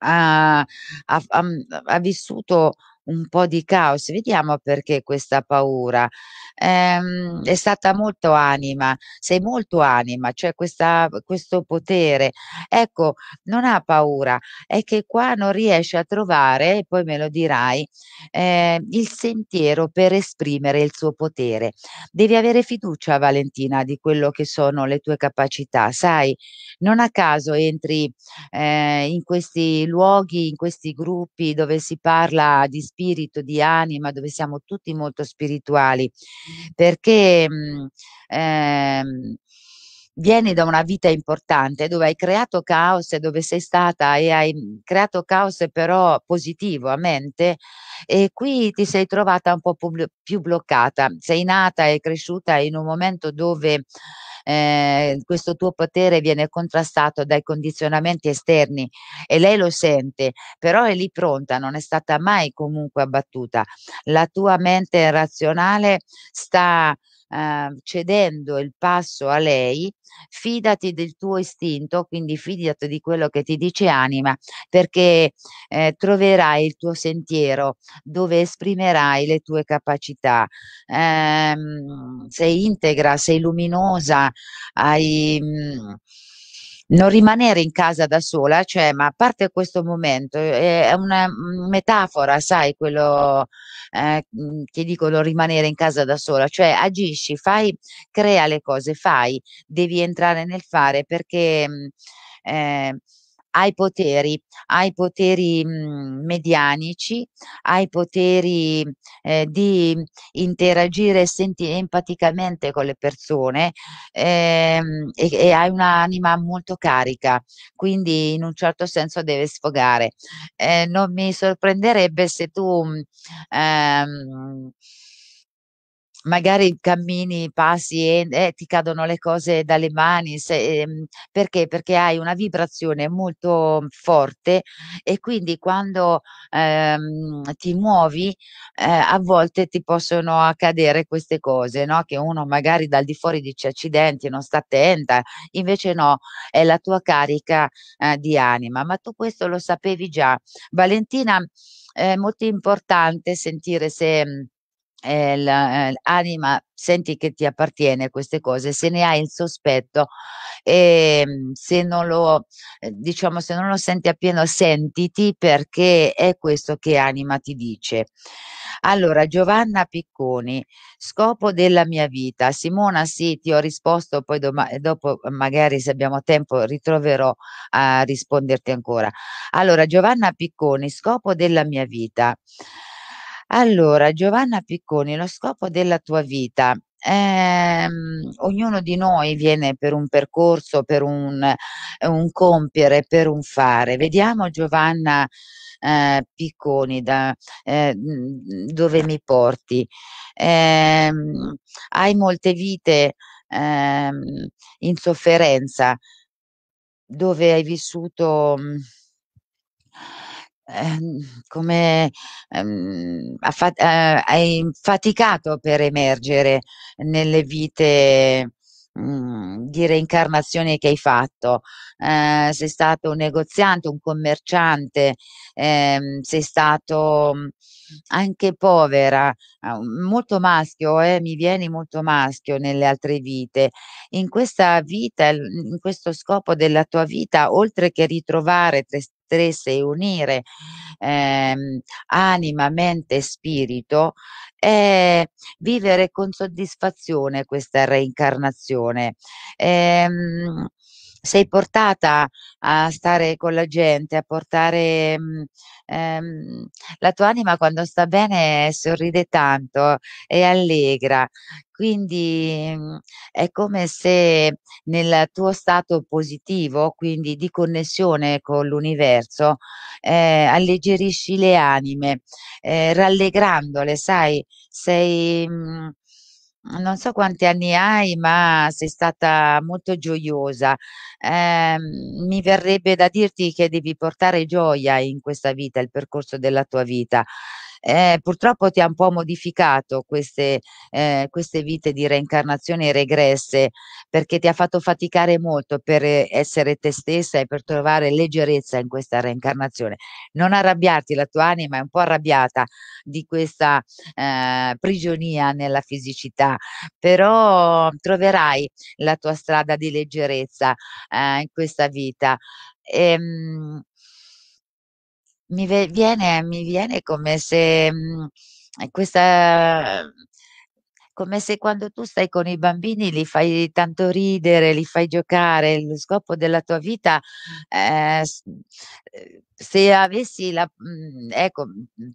ha, ha, ha mhmm, vissuto un po' di caos. Vediamo perché questa paura. Ehm, è stata molto anima, sei molto anima, cioè questa, questo potere. Ecco, non ha paura, è che qua non riesce a trovare, e poi me lo dirai, eh, il sentiero per esprimere il suo potere. Devi avere fiducia, Valentina, di quello che sono le tue capacità. Sai, non a caso entri eh, in questi luoghi, in questi gruppi dove si parla di spirito, di anima, dove siamo tutti molto spirituali, perché mhmm, ehm, vieni da una vita importante dove hai creato caos e dove sei stata e hai mhmm, creato caos però positivo a mente e qui ti sei trovata un po' più bloccata, sei nata e cresciuta in un momento dove eh, questo tuo potere viene contrastato dai condizionamenti esterni e lei lo sente, però è lì pronta, non è stata mai comunque abbattuta. La tua mente razionale sta Ehm, cedendo il passo a lei, fidati del tuo istinto, quindi fidati di quello che ti dice anima, perché eh, troverai il tuo sentiero dove esprimerai le tue capacità. Eh, sei integra, sei luminosa, hai... Mh, mm, non rimanere in casa da sola, cioè, ma a parte questo momento, è una mm, metafora, sai, quello eh, mm, che dicono rimanere in casa da sola, cioè agisci, fai, crea le cose, fai, devi entrare nel fare perché... Mm, eh, ai poteri, ai poteri mhmm, medianici, ai poteri eh, di interagire senti- empaticamente con le persone ehm, e, e hai un'anima molto carica, quindi in un certo senso deve sfogare. Eh, non mi sorprenderebbe se tu mhmm, ehm, magari cammini, passi e eh, ti cadono le cose dalle mani, se, eh, perché? Perché hai una vibrazione molto mhmm, forte e quindi quando ehm, ti muovi eh, a volte ti possono accadere queste cose, no? che uno magari dal di fuori dice accidenti, non sta attenta, invece no, è la tua carica eh, di anima, ma tu questo lo sapevi già. Valentina, è molto importante sentire se mhmm, eh, l'anima eh, senti che ti appartiene queste cose, se ne hai il sospetto e ehm, se non lo, eh, diciamo, se non lo senti appieno, sentiti perché è questo che anima ti dice. Allora, Giovanna Picconi, scopo della mia vita. Simona, sì, ti ho risposto, poi eh, dopo magari se abbiamo tempo ritroverò a risponderti ancora. Allora, Giovanna Picconi, scopo della mia vita. Allora, Giovanna Picconi, lo scopo della tua vita. Ehm, ognuno di noi viene per un percorso, per un, eh, un compiere, per un fare. Vediamo Giovanna eh, Picconi da, eh, mm, dove mi porti. Ehm, hai molte vite ehm, in sofferenza dove hai vissuto... Mh, mm, Ehm, come ehm, affat- eh, hai faticato per emergere nelle vite mh, mm, di reincarnazione che hai fatto, eh, sei stato un negoziante, un commerciante, ehm, sei stato mm, anche povera, eh, molto maschio, eh, mi vieni molto maschio nelle altre vite. In questa vita, in questo scopo della tua vita, oltre che ritrovare te, interesse e unire ehm, anima, mente e spirito, è eh, vivere con soddisfazione questa reincarnazione. Ehm, sei portata a stare con la gente, a portare mm, ehm, la tua anima quando sta bene sorride tanto, è allegra quindi mhmm, è come se nel tuo stato positivo, quindi di connessione con l'universo, eh, alleggerisci le anime, eh, rallegrandole, sai, sei... Mhmm, non so quanti anni hai, ma sei stata molto gioiosa. Eh, mi verrebbe da dirti che devi portare gioia in questa vita, il percorso della tua vita eh, purtroppo ti ha un po' modificato queste, eh, queste vite di reincarnazione regresse perché ti ha fatto faticare molto per essere te stessa e per trovare leggerezza in questa reincarnazione. Non arrabbiarti, la tua anima è un po' arrabbiata di questa eh, prigionia nella fisicità, però troverai la tua strada di leggerezza eh, in questa vita. E, ehm, mi viene, mi viene come se mhmm, questa come se quando tu stai con i bambini li fai tanto ridere, li fai giocare, lo scopo della tua vita, eh, eh se avessi la, mhmm, ecco,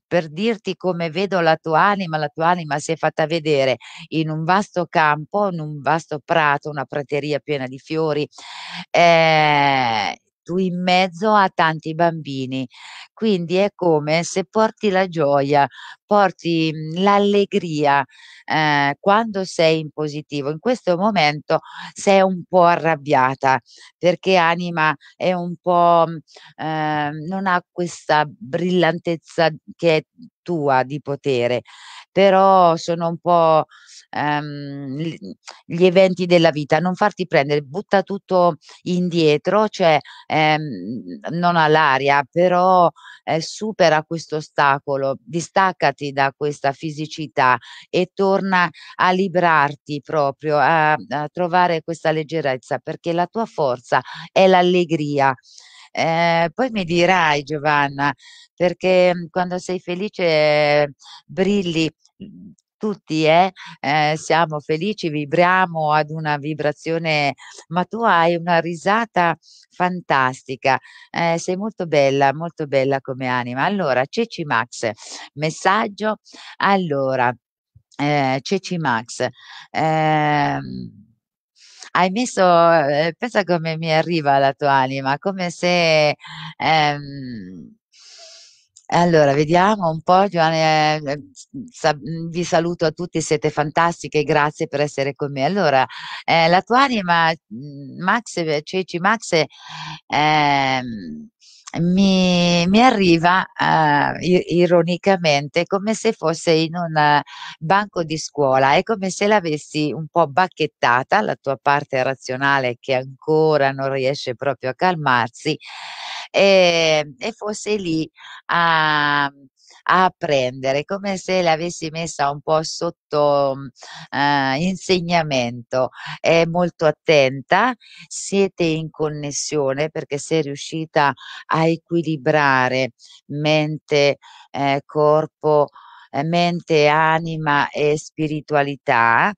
per dirti come vedo la tua anima, la tua anima si è fatta vedere in un vasto campo, in un vasto prato, una prateria piena di fiori, eh, tu in mezzo a tanti bambini. Quindi è come se porti la gioia, porti mm, l'allegria eh, quando sei in positivo. In questo momento sei un po' arrabbiata perché anima è un po' mm, eh, non ha questa brillantezza che è tua di potere, però sono un po' ehm, gli eventi della vita, non farti prendere, butta tutto indietro, cioè ehm, non all'aria, però eh, supera questo ostacolo, distaccati da questa fisicità e torna a librarti proprio, a, a trovare questa leggerezza, perché la tua forza è l'allegria. Eh, poi mi dirai Giovanna, perché mhmm, quando sei felice ehm, brilli mhmm, tutti eh? Eh, siamo felici, vibriamo ad una vibrazione, ma tu hai una risata fantastica, eh, sei molto bella, molto bella come anima. Allora, Ceci Max, messaggio, allora, eh, Ceci Max, ehm, hai messo, eh, pensa come mi arriva la tua anima, come se... Ehm, allora, vediamo un po', Giovanni, eh, eh, vi saluto a tutti, siete fantastiche, grazie per essere con me. Allora, eh, la tua anima, mm, Max, Ceci Max, eh, mi, mi arriva uh, ironicamente come se fosse in un eh, banco di scuola, è come se l'avessi un po' bacchettata, la tua parte razionale che ancora non riesce proprio a calmarsi, e, ehm, e fosse lì a a prendere, come se l'avessi messa un po' sotto eh, insegnamento. È molto attenta, siete in connessione perché sei riuscita a equilibrare mente, eh, corpo, eh, mente, anima e spiritualità,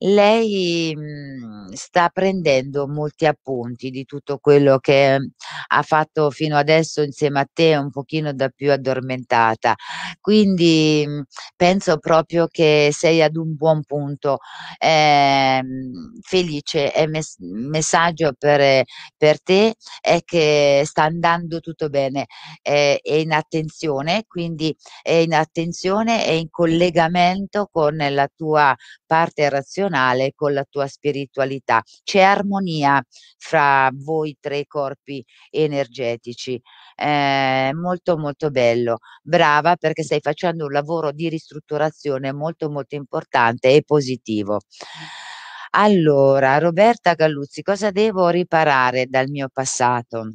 lei mh, mm, sta prendendo molti appunti di tutto quello che mm, ha fatto fino adesso insieme a te, un pochino da più addormentata. Quindi mh, mm, penso proprio che sei ad un buon punto. Eh, felice e mes- messaggio per, eh, per, te è che sta andando tutto bene, eh, è in attenzione, quindi è in attenzione è in collegamento con la tua parte razionale, con la tua spiritualità. C'è armonia fra voi tre corpi energetici. Eh, molto molto bello. Brava perché stai facendo un lavoro di ristrutturazione molto molto importante e positivo. Allora, Roberta Galluzzi, cosa devo riparare dal mio passato?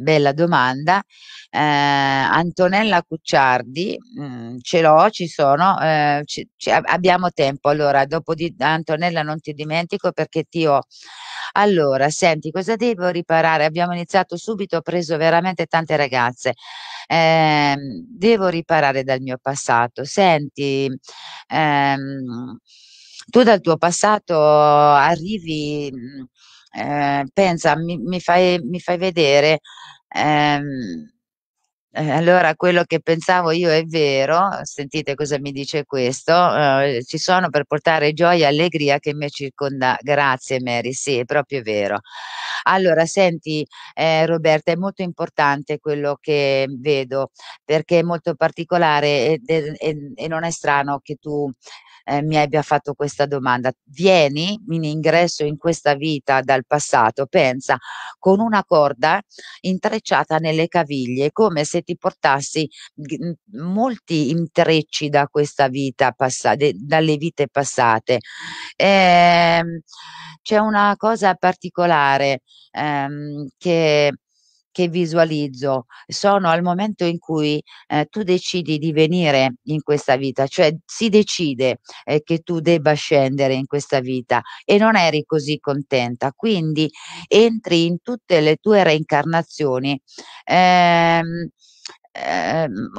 bella domanda. Eh, Antonella Cucciardi, mh, mm, ce l'ho, ci sono, eh, ci, ci, abbiamo tempo. Allora, dopo di Antonella non ti dimentico perché ti ho... Allora, senti, cosa devo riparare? Abbiamo iniziato subito, ho preso veramente tante ragazze. Eh, devo riparare dal mio passato. Senti, ehm, tu dal tuo passato arrivi... Mh, mm, Ehm, pensa, mi, mi, fai, mi, fai, vedere, ehm, eh, allora quello che pensavo io è vero, sentite cosa mi dice questo, eh, ci sono per portare gioia e allegria che mi circonda, grazie Mary, sì è proprio vero. Allora senti eh, Roberta, è molto importante quello che vedo perché è molto particolare e, e, e non è strano che tu eh, mi abbia fatto questa domanda. Vieni in ingresso in questa vita dal passato, pensa, con una corda intrecciata nelle caviglie, come se ti portassi molti intrecci da questa vita passata, dalle vite passate. Eh, c'è una cosa particolare ehm, che che visualizzo sono al momento in cui eh, tu decidi di venire in questa vita, cioè si decide eh, che tu debba scendere in questa vita e non eri così contenta, quindi entri in tutte le tue reincarnazioni. Ehm, ehm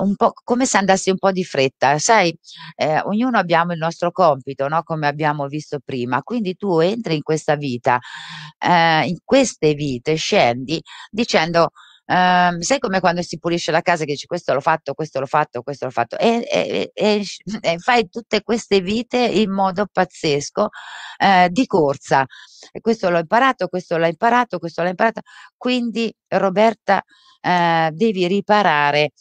un po' come se andassi un po' di fretta, sai, eh, ognuno abbiamo il nostro compito, no? come abbiamo visto prima, quindi tu entri in questa vita eh, in queste vite scendi dicendo Um, sai come quando si pulisce la casa che dici questo l'ho fatto, questo l'ho fatto, questo l'ho fatto e, e, e, e fai tutte queste vite in modo pazzesco eh, di corsa questo l'ho imparato, questo l'ho imparato, questo l'ho imparato quindi Roberta eh, devi riparare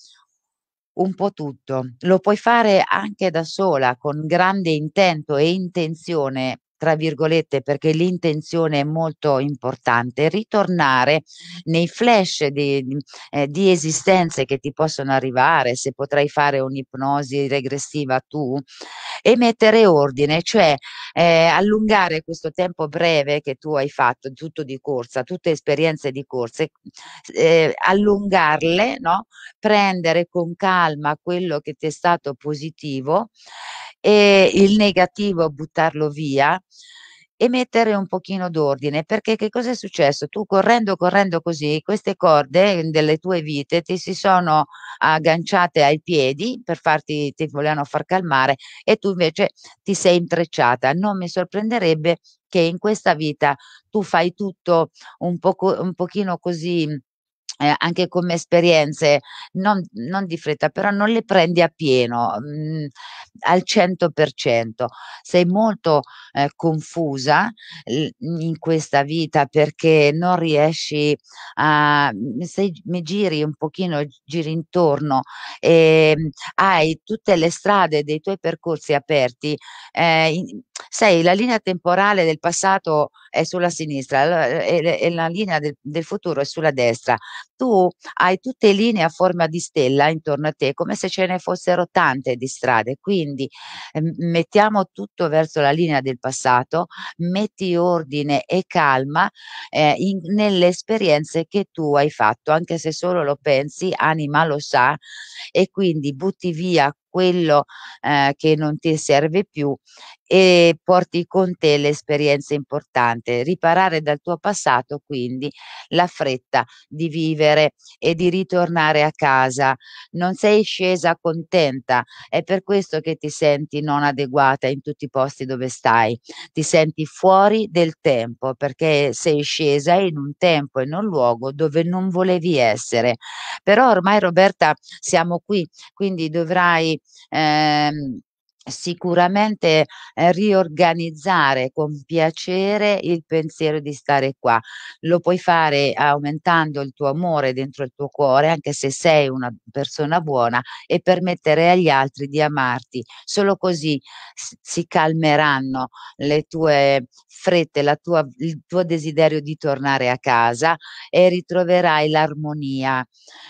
un po' tutto, lo puoi fare anche da sola con grande intento e intenzione tra virgolette, perché l'intenzione è molto importante, ritornare nei flash di, eh, di esistenze che ti possono arrivare, se potrai fare un'ipnosi regressiva tu, e mettere ordine, cioè eh, allungare questo tempo breve che tu hai fatto, tutto di corsa, tutte esperienze di corsa, eh, allungarle, no? prendere con calma quello che ti è stato positivo e il negativo buttarlo via e mettere un pochino d'ordine, perché che cosa è successo? Tu correndo, correndo così, queste corde eh, delle tue vite ti si sono agganciate ai piedi per farti, ti volevano far calmare e tu invece ti sei intrecciata. Non mi sorprenderebbe che in questa vita tu fai tutto un, poco, un pochino così eh, anche come esperienze, non, non, di fretta, però non le prendi a pieno, mh, mm, al 100%. Sei molto eh, confusa in questa vita perché non riesci a... Mm, Se mi giri un pochino, giri intorno, e ehm, hai tutte le strade dei tuoi percorsi aperti. Eh, in, 6. La linea temporale del passato è sulla sinistra e la linea del, del, futuro è sulla destra. Tu hai tutte linee a forma di stella intorno a te, come se ce ne fossero tante di strade. Quindi ehm, mettiamo tutto verso la linea del passato, metti ordine e calma eh, in, nelle esperienze che tu hai fatto, anche se solo lo pensi, anima lo sa, e quindi butti via quello eh, che non ti serve più e porti con te l'esperienza importante. Riparare dal tuo passato, quindi, la fretta di vivere e di ritornare a casa. Non sei scesa contenta, è per questo che ti senti non adeguata in tutti i posti dove stai. Ti senti fuori del tempo perché sei scesa in un tempo, e in un luogo dove non volevi essere. Però ormai Roberta siamo qui, quindi dovrai um, sicuramente eh, riorganizzare con piacere il pensiero di stare qua. Lo puoi fare aumentando il tuo amore dentro il tuo cuore, anche se sei una persona buona, e permettere agli altri di amarti. Solo così si calmeranno le tue frette, tua, il tuo desiderio di tornare a casa e ritroverai l'armonia.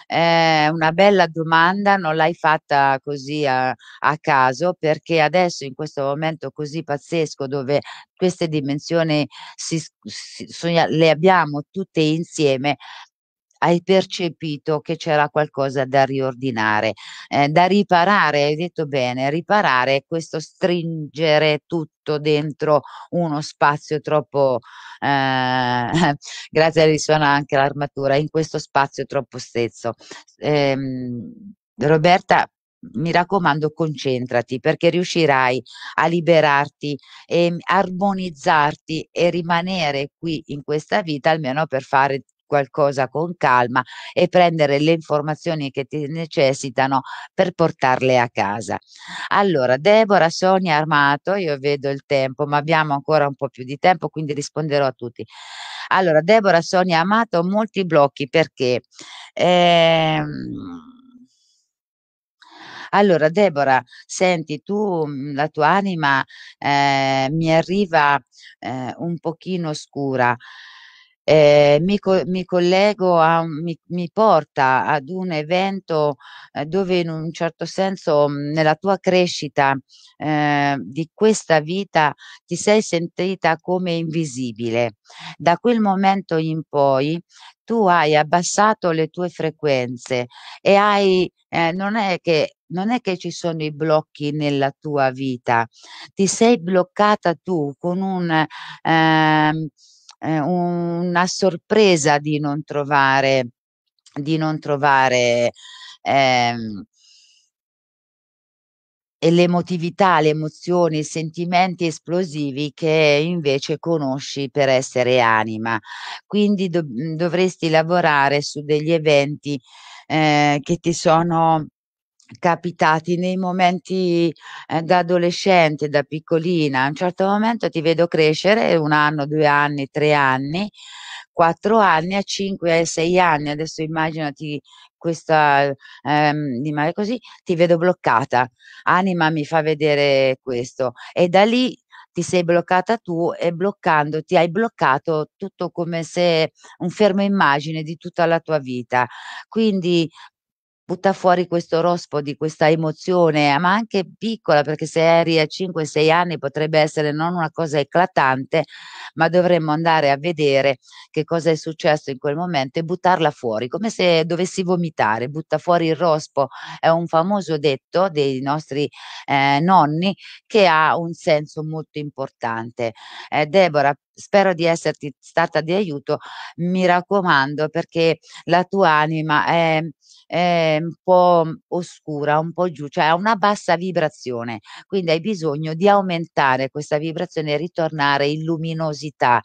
Eh, una bella domanda, non l'hai fatta così a, a caso perché perché adesso in questo momento così pazzesco dove queste dimensioni si, si, le abbiamo tutte insieme, hai percepito che c'era qualcosa da riordinare, eh, da riparare, hai detto bene, riparare questo stringere tutto dentro uno spazio troppo, eh, grazie a risuona anche l'armatura, in questo spazio troppo stesso. Eh, Roberta mi raccomando, concentrati perché riuscirai a liberarti e armonizzarti e rimanere qui in questa vita almeno per fare qualcosa con calma e prendere le informazioni che ti necessitano per portarle a casa. Allora, Deborah, Sonia, Armato, io vedo il tempo, ma abbiamo ancora un po' più di tempo, quindi risponderò a tutti. Allora, Deborah, Sonia, Amato, molti blocchi perché... Ehm, allora Deborah, senti, tu mhmm, la tua anima eh, mi arriva eh, un pochino scura, eh, mi, co- mi, collego a, mi, mi, porta ad un evento eh, dove in un certo senso mm, nella tua crescita eh, di questa vita ti sei sentita come invisibile. Da quel momento in poi tu hai abbassato le tue frequenze e hai, eh, non, è che, non è che ci sono i blocchi nella tua vita, ti sei bloccata tu con un... Eh, eh, una sorpresa di non trovare, di non trovare ehm, l'emotività, le emozioni, i sentimenti esplosivi che invece conosci per essere anima. Quindi do- dovresti lavorare su degli eventi eh, che ti sono capitati nei momenti eh, da adolescente, da piccolina. A un certo momento ti vedo crescere, un anno, due anni, tre anni, quattro anni, a cinque, a sei anni. Adesso immaginati questa ehm, di così, ti vedo bloccata. Anima mi fa vedere questo. E da lì ti sei bloccata tu e bloccando ti hai bloccato tutto come se un fermo immagine di tutta la tua vita. Quindi butta fuori questo rospo di questa emozione, eh, ma anche piccola, perché se eri a 5-6 anni potrebbe essere non una cosa eclatante, ma dovremmo andare a vedere che cosa è successo in quel momento e buttarla fuori, come se dovessi vomitare, butta fuori il rospo, è un famoso detto dei nostri eh, nonni che ha un senso molto importante. Eh, Deborah, spero di esserti stata di aiuto, mi raccomando perché la tua anima è, è un po' oscura, un po' giù, cioè ha una bassa vibrazione, quindi hai bisogno di aumentare questa vibrazione e ritornare in luminosità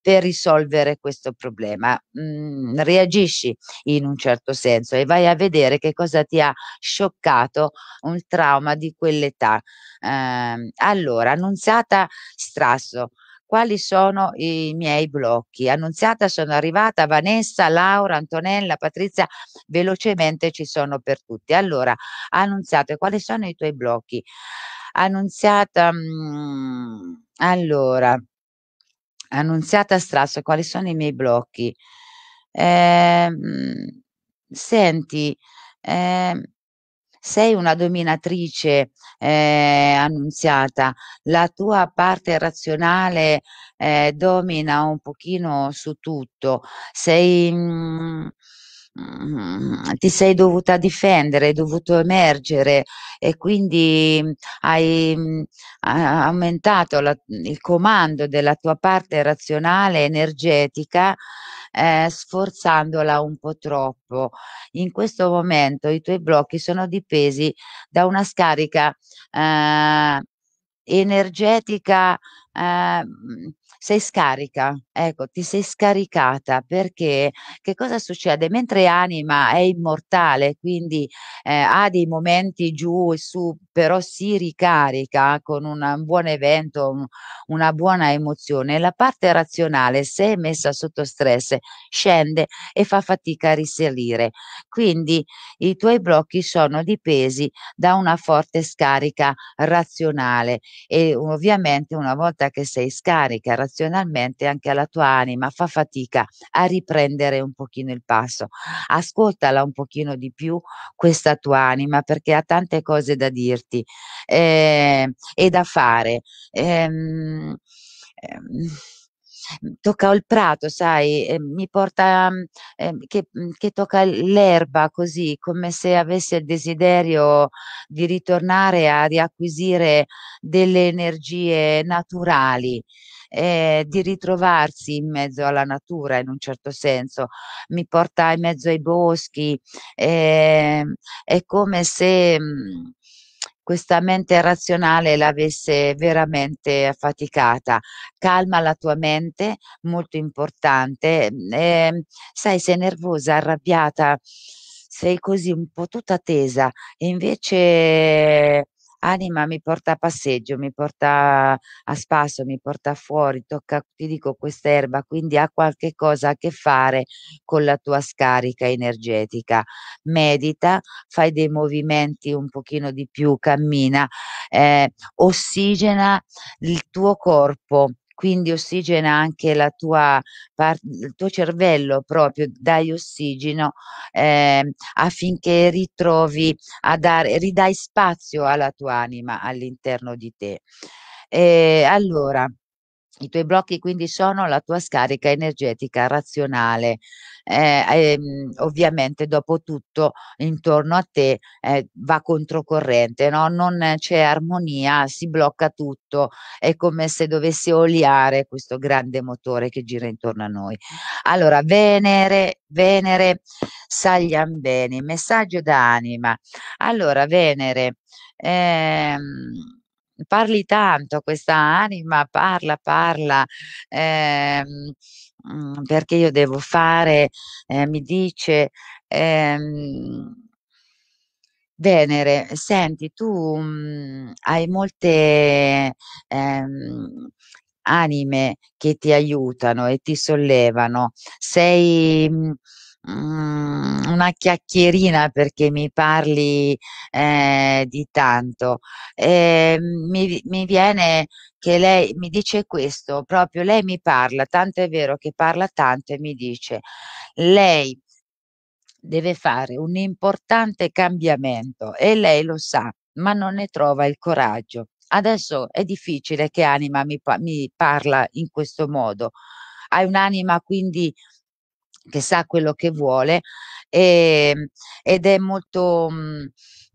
per risolvere questo problema. Mm, reagisci in un certo senso e vai a vedere che cosa ti ha scioccato un trauma di quell'età. Eh, allora, Annunziata Strasso, quali sono i miei blocchi. Annunziata sono arrivata, Vanessa, Laura, Antonella, Patrizia, velocemente ci sono per tutti. Allora, Annunziata, quali sono i tuoi blocchi? Annunziata, mh, mm, allora, Annunziata Strasso, quali sono i miei blocchi? Eh, senti, eh, sei una dominatrice eh, annunziata, la tua parte razionale eh, domina un pochino su tutto, sei... Mh, mm, ti sei dovuta difendere, hai dovuto emergere e quindi mm, hai, hai mm, aumentato la, il comando della tua parte razionale, energetica, eh, sforzandola un po' troppo. In questo momento i tuoi blocchi sono dipesi da una scarica eh, energetica eh, sei scarica, ecco, ti sei scaricata perché che cosa succede? Mentre anima è immortale, quindi eh, ha dei momenti giù e su, però si ricarica con una, un buon evento, una buona emozione, la parte razionale, se è messa sotto stress, scende e fa fatica a risalire. Quindi i tuoi blocchi sono dipesi da una forte scarica razionale e ovviamente una volta che sei scarica razionale, emozionalmente anche alla tua anima, fa fatica a riprendere un pochino il passo. Ascoltala un pochino di più questa tua anima perché ha tante cose da dirti eh, e da fare. Ehm, ehm tocca il prato, sai, eh, mi porta eh, che, che, tocca l'erba così, come se avesse il desiderio di ritornare a riacquisire delle energie naturali eh, di ritrovarsi in mezzo alla natura in un certo senso, mi porta in mezzo ai boschi, eh, è come se mm, questa mente razionale l'avesse veramente affaticata. Calma la tua mente, molto importante. Eh, sai, sei nervosa, arrabbiata, sei così un po' tutta tesa e invece anima mi porta a passeggio, mi porta a spasso, mi porta fuori, tocca, ti dico, questa erba, quindi ha qualche cosa a che fare con la tua scarica energetica. Medita, fai dei movimenti un pochino di più, cammina, eh, ossigena il tuo corpo quindi ossigena anche la tua parte, il tuo cervello proprio, dai ossigeno eh, affinché ritrovi a dare, ridai spazio alla tua anima all'interno di te. E ehm, allora, i tuoi blocchi quindi sono la tua scarica energetica razionale. Eh, ehm, ovviamente dopo tutto intorno a te eh, va controcorrente, no? non c'è armonia, si blocca tutto, è come se dovessi oliare questo grande motore che gira intorno a noi. Allora, Venere, Venere, Saglian bene, messaggio d'anima. Allora, Venere, ehm, parli tanto, questa anima parla, parla, ehm, mm, perché io devo fare, eh, mi dice, ehm, Venere, senti, tu mh, mm, hai molte ehm, anime che ti aiutano e ti sollevano, sei... Mh, mm, Mm, una chiacchierina perché mi parli eh, di tanto. Eh, mi, mi viene che lei mi dice questo, proprio lei mi parla, tanto è vero che parla tanto e mi dice, lei deve fare un importante cambiamento e lei lo sa, ma non ne trova il coraggio. Adesso è difficile che Anima mi, mi parla in questo modo. Hai un'anima quindi che sa quello che vuole e, ehm, ed è molto mh, mhmm,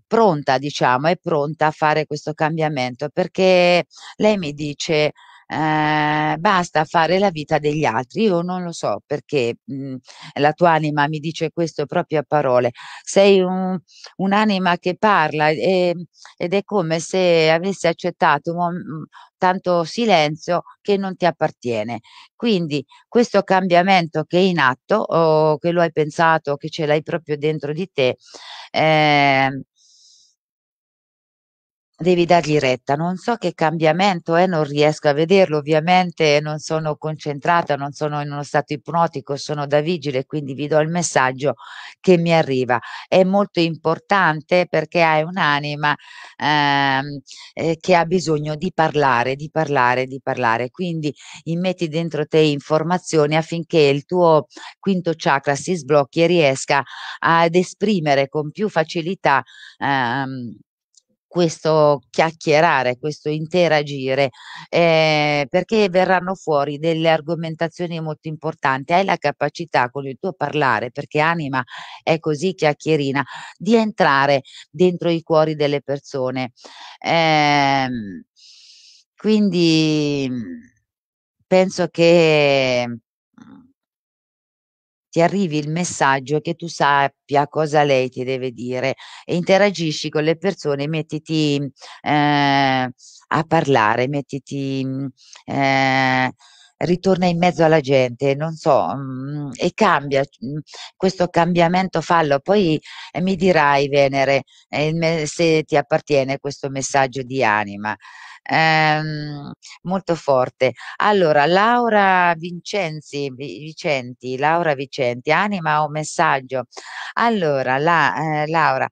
pronta, diciamo, è pronta a fare questo cambiamento perché lei mi dice eh, basta fare la vita degli altri. Io non lo so perché mh, mhmm, la tua anima mi dice questo proprio a parole. Sei un, un'anima che parla e, ed è come se avessi accettato un, mhmm, tanto silenzio che non ti appartiene. Quindi questo cambiamento che è in atto, o che lo hai pensato, che ce l'hai proprio dentro di te, eh, devi dargli retta. Non so che cambiamento è, eh, non riesco a vederlo, ovviamente non sono concentrata, non sono in uno stato ipnotico, sono da vigile, quindi vi do il messaggio che mi arriva. È molto importante perché hai un'anima ehm, eh, che ha bisogno di parlare, di parlare, di parlare. Quindi immetti dentro te informazioni affinché il tuo quinto chakra si sblocchi e riesca ad esprimere con più facilità ehm, questo chiacchierare, questo interagire, eh, perché verranno fuori delle argomentazioni molto importanti. Hai la capacità con il tuo parlare, perché anima è così chiacchierina, di entrare dentro i cuori delle persone. Eh, quindi mm, penso che ti arrivi il messaggio che tu sappia cosa lei ti deve dire e interagisci con le persone, mettiti eh, a parlare, mettiti... Eh, ritorna in mezzo alla gente, non so, mh, mm, e cambia, mh, mm, questo cambiamento fallo. Poi eh, mi dirai, Venere, eh, se ti appartiene questo messaggio di anima ehm, molto forte. Allora, Laura Vincenzi, Vicenti, Laura Vicenti, anima o messaggio? Allora, la, eh, Laura,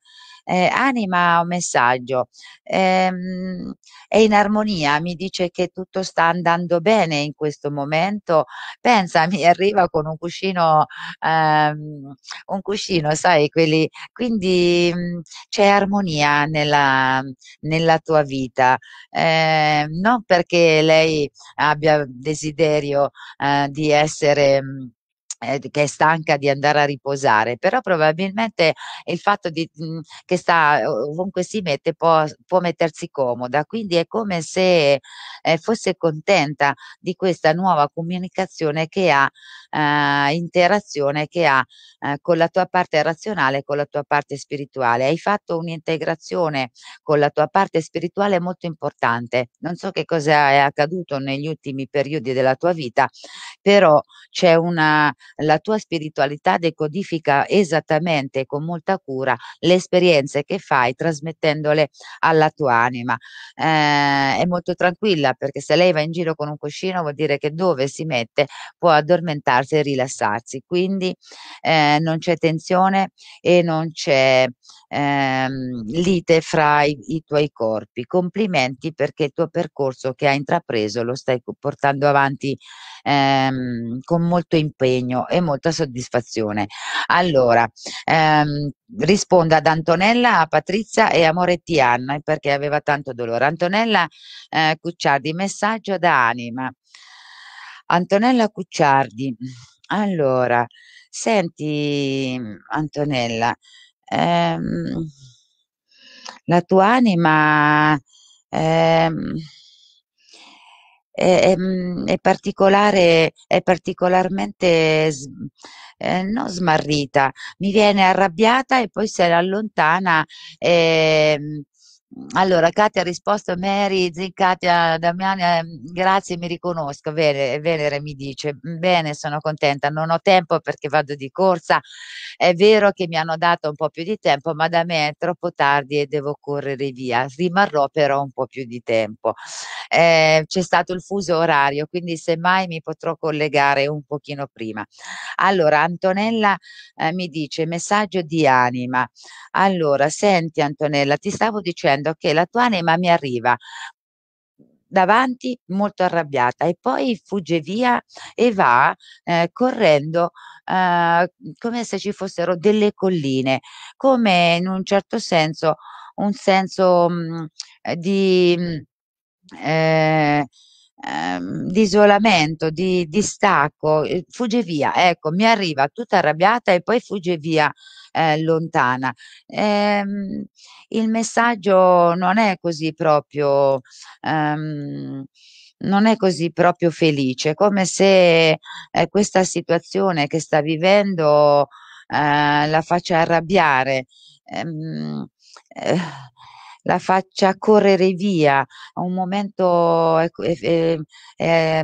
eh, anima un messaggio, ehm, è in armonia, mi dice che tutto sta andando bene in questo momento, pensa, mi arriva con un cuscino, ehm, un cuscino, sai, quelli, quindi mm, c'è armonia nella, nella tua vita, eh, non perché lei abbia desiderio eh, di essere... Mh, mm, eh, che è stanca di andare a riposare, però probabilmente il fatto di, mh, mhmm, che sta uhm, ovunque si mette può, può, mettersi comoda, quindi è come se eh, fosse contenta di questa nuova comunicazione che ha eh, interazione che ha eh, con la tua parte razionale e con la tua parte spirituale. Hai fatto un'integrazione con la tua parte spirituale molto importante. Non so che cosa è accaduto negli ultimi periodi della tua vita, però c'è una la tua spiritualità decodifica esattamente con molta cura le esperienze che fai trasmettendole alla tua anima. Eh, è molto tranquilla perché se lei va in giro con un cuscino vuol dire che dove si mette può addormentarsi svagarsi e rilassarsi. Quindi eh, non c'è tensione e non c'è ehm, lite fra i, i tuoi corpi. Complimenti perché il tuo percorso che hai intrapreso lo stai portando avanti ehm, con molto impegno e molta soddisfazione. Allora, ehm, risponda ad Antonella, a Patrizia e a Moretti Anna eh, perché aveva tanto dolore. Antonella eh, Cucciardi, messaggio da anima. Antonella Cucciardi. Allora, senti Antonella, ehm, la tua anima ehm, è, è, mm, è, particolare, è particolarmente eh, non smarrita, mi viene arrabbiata e poi se ne allontana. Ehm, allora, Katia ha risposto, Mary, Zincatia, Damiana, eh, grazie, mi riconosco. Bene, Venere mi dice, bene, sono contenta, non ho tempo perché vado di corsa. È vero che mi hanno dato un po' più di tempo, ma da me è troppo tardi e devo correre via. Rimarrò però un po' più di tempo. Eh, c'è stato il fuso orario, quindi semmai mi potrò collegare un pochino prima. Allora, Antonella eh, mi dice, messaggio di anima. Allora, senti Antonella, ti stavo dicendo dicendo che la tua anima mi arriva davanti molto arrabbiata e poi fugge via e va eh, correndo eh, come se ci fossero delle colline, come in un certo senso un senso mh, mm, di... Mh, mm, eh, Ehm, di isolamento, di distacco, eh, fugge via, ecco, mi arriva tutta arrabbiata e poi fugge via eh, lontana. Ehm, il messaggio non è così proprio... Ehm, non è così proprio felice, come se eh, questa situazione che sta vivendo eh, la faccia arrabbiare. Ehm, eh, la faccia correre via, un momento eh, eh, eh,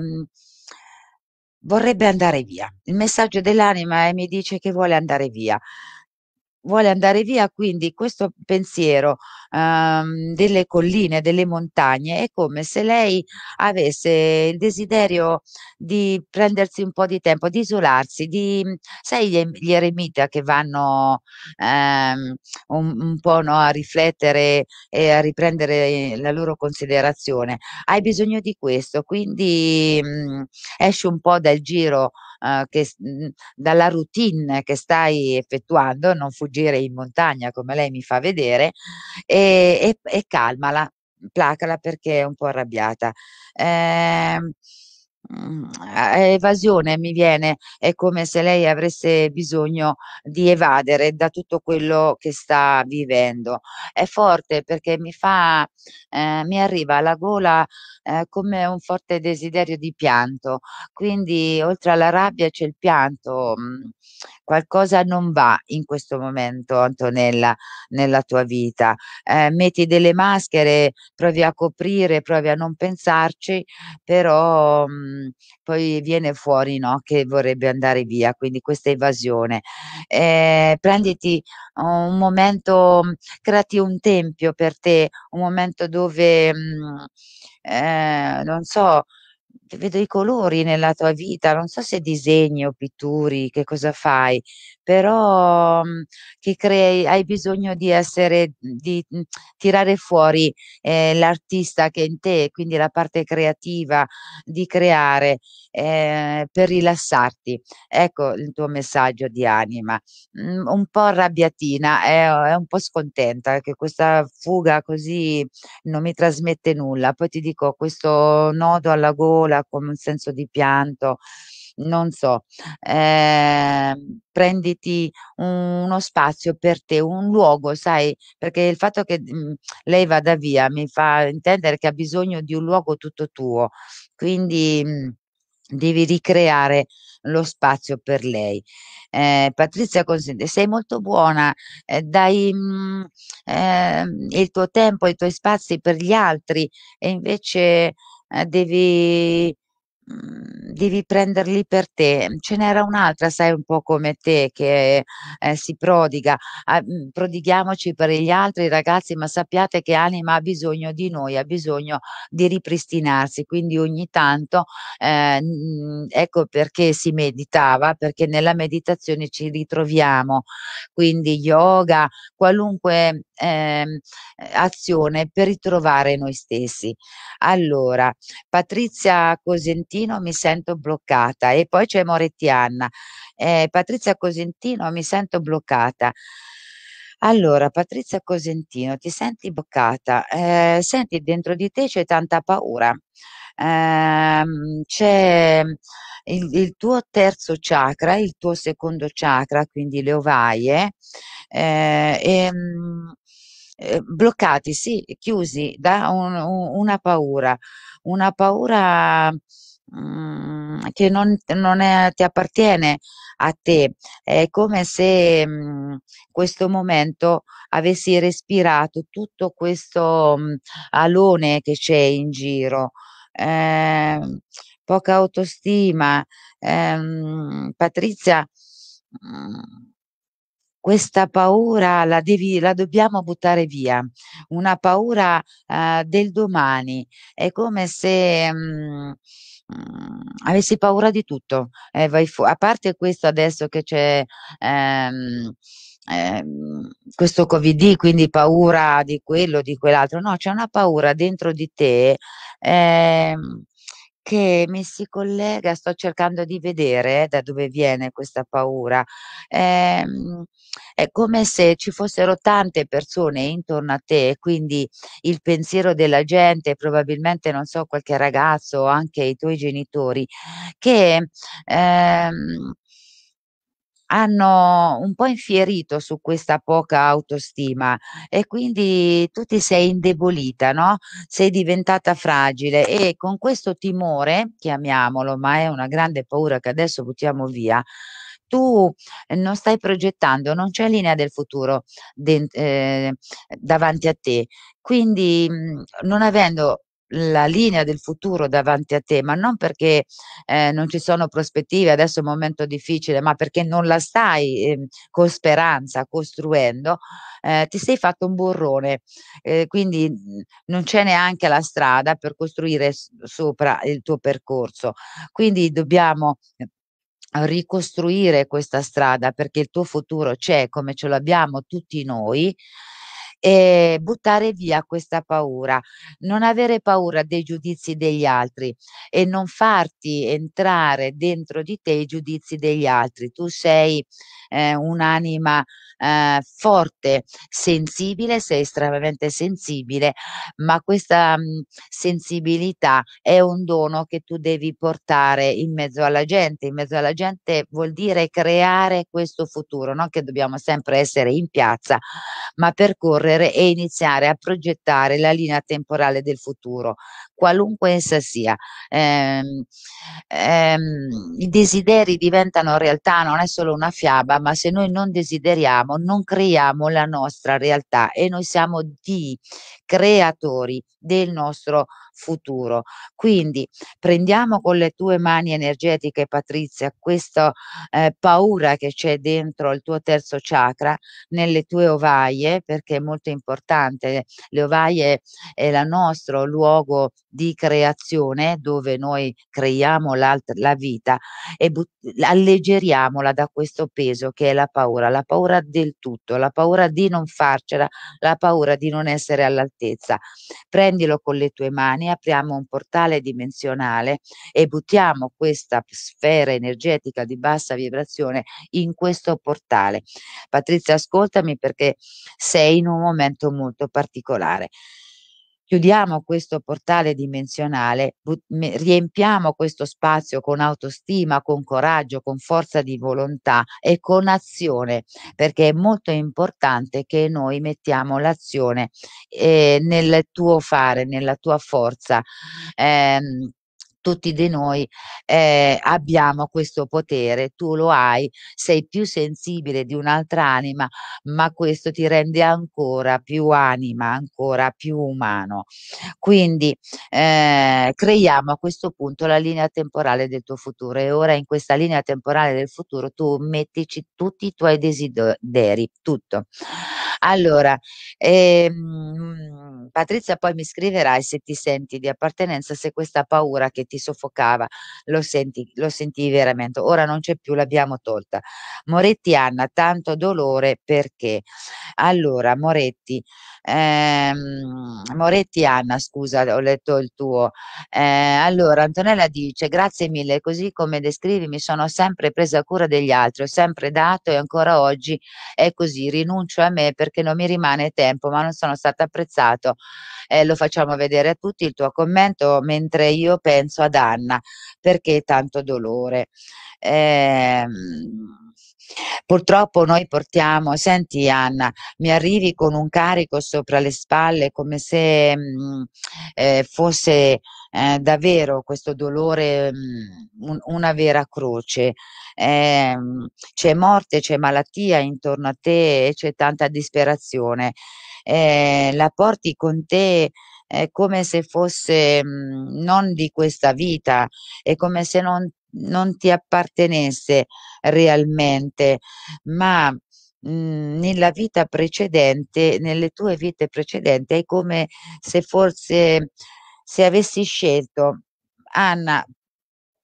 vorrebbe andare via. Il messaggio dell'anima eh, mi dice che vuole andare via vuole andare via, quindi questo pensiero um, delle colline, delle montagne, è come se lei avesse il desiderio di prendersi un po' di tempo, di isolarsi, di, sai gli, gli eremita che vanno um, un, un, po' no, a riflettere e a riprendere eh, la loro considerazione. Hai bisogno di questo, quindi um, mm, esci un po' dal giro eh, che, mhmm, dalla routine che stai effettuando, non fuggire in montagna come lei mi fa vedere, e, e, e calmala, placala perché è un po' arrabbiata. Ehm, mhmm, eh, evasione mi viene è come se lei avesse bisogno di evadere da tutto quello che sta vivendo è forte perché mi fa eh, mi arriva alla gola eh, come un forte desiderio di pianto. Quindi oltre alla rabbia c'è il pianto, mm, qualcosa non va in questo momento Antonella nella tua vita. Eh, metti delle maschere, provi a coprire, provi a non pensarci, però mh, mm, poi viene fuori no, che vorrebbe andare via, quindi questa evasione. Eh, prenditi oh, un momento, mm, creati un tempio per te, un momento dove... Mh, eh, non so, vedo i colori nella tua vita, non so se disegni o pitturi, che cosa fai, però mh, mhmm, che crei, hai bisogno di essere, di mh, mhmm, tirare fuori eh, l'artista che è in te, quindi la parte creativa, di creare eh, per rilassarti. Ecco il tuo messaggio di anima, mm, un po' arrabbiatina, è, è un po' scontenta che questa fuga così non mi trasmette nulla. Poi ti dico questo nodo alla gola come un senso di pianto non so, eh, prenditi un, uno spazio per te, un luogo, sai, perché il fatto che mh, mm, lei vada via mi fa intendere che ha bisogno di un luogo tutto tuo, quindi mh, mm, devi ricreare lo spazio per lei. Eh, Patrizia consente, sei molto buona, eh, dai mh, mm, eh, il tuo tempo, i tuoi spazi per gli altri e invece eh, devi Mhmm, devi prenderli per te. Ce n'era un'altra, sai, un po' come te che, ehm, si prodiga: "Ah, mhmm, prodighiamoci per gli altri ragazzi, ma sappiate che anima ha bisogno di noi, ha bisogno di ripristinarsi". Quindi ogni tanto, ehm, ecco perché si meditava, perché nella meditazione ci ritroviamo. Quindi yoga, qualunque, ehm, azione per ritrovare noi stessi. Allora, Patrizia Cosentino Cosentino mi sento bloccata e poi c'è Moretti Anna. Eh, Patrizia Cosentino mi sento bloccata. Allora, Patrizia Cosentino, ti senti bloccata? Eh, senti, dentro di te c'è tanta paura. Eh, c'è il, il, tuo terzo chakra, il tuo secondo chakra, quindi le ovaie, e, eh, ehm, eh, bloccati, sì, chiusi da un, un, una paura, una paura Mm, che non, non è, ti appartiene a te. È come se in mm, questo momento avessi respirato tutto questo mh, mm, alone che c'è in giro. Eh, poca autostima. Eh, Patrizia, questa paura la, devi, la, dobbiamo buttare via, una paura eh, del domani. È come se... Mh, Mm, avessi paura di tutto, eh, a parte questo adesso che c'è ehm, ehm, questo Covid, quindi paura di quello, di quell'altro, no, c'è una paura dentro di te ehm, che mi si collega sto cercando di vedere eh, da dove viene questa paura. Ehm, è come se ci fossero tante persone intorno a te, quindi il pensiero della gente, probabilmente non so, qualche ragazzo o anche i tuoi genitori, che, ehm hanno un po' infierito su questa poca autostima e quindi tu ti sei indebolita, no? sei diventata fragile e con questo timore, chiamiamolo, ma è una grande paura che adesso buttiamo via, tu eh, non stai progettando, non c'è linea del futuro de- eh, davanti a te. Quindi mm, non avendo la linea del futuro davanti a te, ma non perché eh, non ci sono prospettive, adesso è un momento difficile, ma perché non la stai eh, con speranza costruendo, eh, ti sei fatto un burrone, eh, quindi mhmm, non c'è neanche la strada per costruire sopra il tuo percorso. Quindi dobbiamo ehm, ricostruire questa strada perché il tuo futuro c'è come ce l'abbiamo tutti noi e buttare via questa paura, non avere paura dei giudizi degli altri e non farti entrare dentro di te i giudizi degli altri. Tu sei eh, un'anima eh, forte, sensibile, sei estremamente sensibile, ma questa mh, mm, sensibilità è un dono che tu devi portare in mezzo alla gente, in mezzo alla gente vuol dire creare questo futuro, non che dobbiamo sempre essere in piazza, ma percorrere e iniziare a progettare la linea temporale del futuro, qualunque essa sia. Ehm, ehm, I desideri diventano realtà, non è solo una fiaba, ma se noi non desideriamo, creiamo, non creiamo la nostra realtà e noi siamo di creatori del nostro futuro. Quindi prendiamo con le tue mani energetiche, Patrizia, questa eh, paura che c'è dentro il tuo terzo chakra, nelle tue ovaie, perché è molto importante, le ovaie è il nostro luogo di creazione dove noi creiamo la vita e but- alleggeriamola da questo peso che è la paura, la paura del tutto, la paura di non farcela, la paura di non essere all'altezza. Prendilo con le tue mani umani apriamo un portale dimensionale e buttiamo questa sfera energetica di bassa vibrazione in questo portale. Patrizia, ascoltami perché sei in un momento molto particolare. Chiudiamo questo portale dimensionale, riempiamo questo spazio con autostima, con coraggio, con forza di volontà e con azione, perché è molto importante che noi mettiamo l'azione eh, nel tuo fare, nella tua forza. Eh, tutti di noi eh, abbiamo questo potere, tu lo hai, sei più sensibile di un'altra anima, ma questo ti rende ancora più anima, ancora più umano. Quindi eh, creiamo a questo punto la linea temporale del tuo futuro e ora in questa linea temporale del futuro tu mettici tutti i tuoi desideri, tutto. Allora, ehm, Patrizia poi mi scriverai se ti senti di appartenenza, se questa paura che ti soffocava lo senti, lo senti veramente. Ora non c'è più, l'abbiamo tolta. Moretti Anna, tanto dolore perché? Allora, Moretti, ehm, Moretti Anna, scusa, ho letto il tuo. Eh, allora, Antonella dice, grazie mille, così come descrivi mi sono sempre presa cura degli altri, ho sempre dato e ancora oggi è così, rinuncio a me perché non mi rimane tempo, ma non sono stata apprezzata eh, lo facciamo vedere a tutti il tuo commento mentre io penso ad Anna perché tanto dolore. Eh, Purtroppo noi portiamo, senti Anna, mi arrivi con un carico sopra le spalle come se mh, mm, eh, fosse eh, davvero questo dolore mh, mm, un, una vera croce. Eh, c'è morte, c'è malattia intorno a te e c'è tanta disperazione eh, la porti con te eh, come se fosse mh, mm, non di questa vita, è come se non, non ti appartenesse realmente, ma mm, nella vita precedente, nelle tue vite precedenti, è come se forse se avessi scelto Anna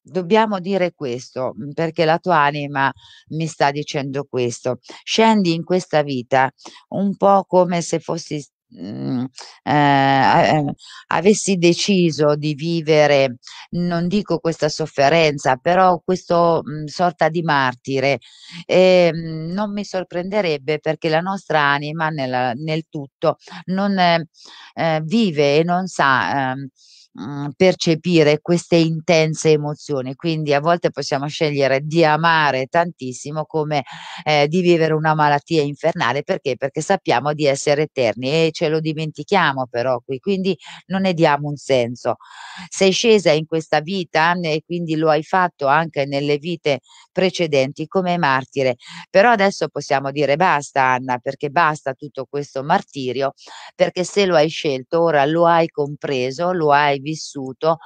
Dobbiamo dire questo mhmm, perché la tua anima mi sta dicendo questo. Scendi in questa vita un po' come se fossi Mm, eh, avessi deciso di vivere, non dico questa sofferenza, però questa mhmm, sorta di martire, eh, non mi sorprenderebbe perché la nostra anima nella, nel tutto non eh, vive e non sa ehm, mh, mhmm, percepire queste intense emozioni. Quindi a volte possiamo scegliere di amare tantissimo come eh, di vivere una malattia infernale perché? Perché sappiamo di essere eterni e ce lo dimentichiamo però qui, quindi non ne diamo un senso. Sei scesa in questa vita e quindi lo hai fatto anche nelle vite precedenti come martire, però adesso possiamo dire basta Anna perché basta tutto questo martirio perché se lo hai scelto ora lo hai compreso, lo hai vissuto,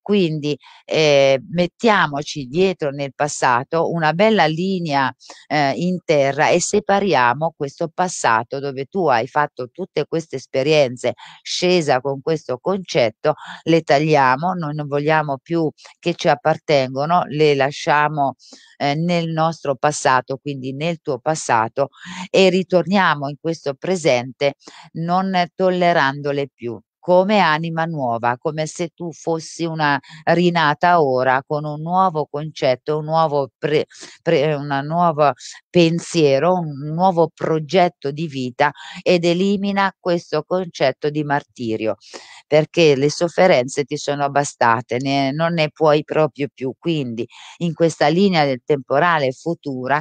quindi eh, mettiamoci dietro nel passato una bella linea eh, in terra e separiamo questo passato dove tu hai fatto tutte queste esperienze scesa con questo concetto, le tagliamo, noi non vogliamo più che ci appartengono, le lasciamo eh, nel nostro passato, quindi nel tuo passato e ritorniamo in questo presente non tollerandole più come anima nuova, come se tu fossi una rinata ora con un nuovo concetto, un nuovo, pre, pre, nuovo pensiero, un nuovo progetto di vita ed elimina questo concetto di martirio, perché le sofferenze ti sono bastate, ne, non ne puoi proprio più. Quindi in questa linea del temporale futura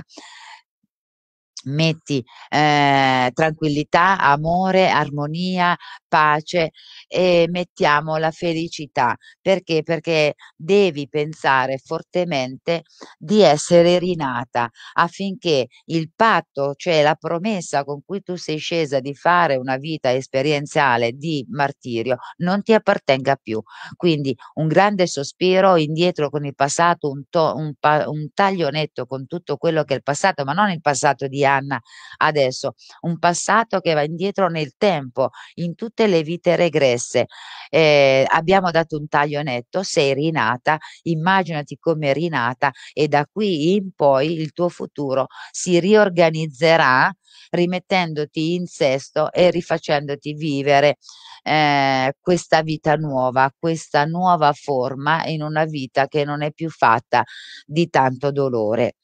metti eh, tranquillità, amore, armonia, pace e mettiamo la felicità. Perché? Perché devi pensare fortemente di essere rinata affinché il patto, cioè la promessa con cui tu sei scesa di fare una vita esperienziale di martirio, non ti appartenga più. Quindi un grande sospiro indietro con il passato, un, to- un, pa- un taglio netto con tutto quello che è il passato, ma non il passato di Anna adesso, un passato che va indietro nel tempo, in tutte le vite regresse. Eh, abbiamo dato un taglio netto, sei rinata, immaginati come rinata e da qui in poi il tuo futuro si riorganizzerà rimettendoti in sesto e rifacendoti vivere eh, questa vita nuova, questa nuova forma in una vita che non è più fatta di tanto dolore.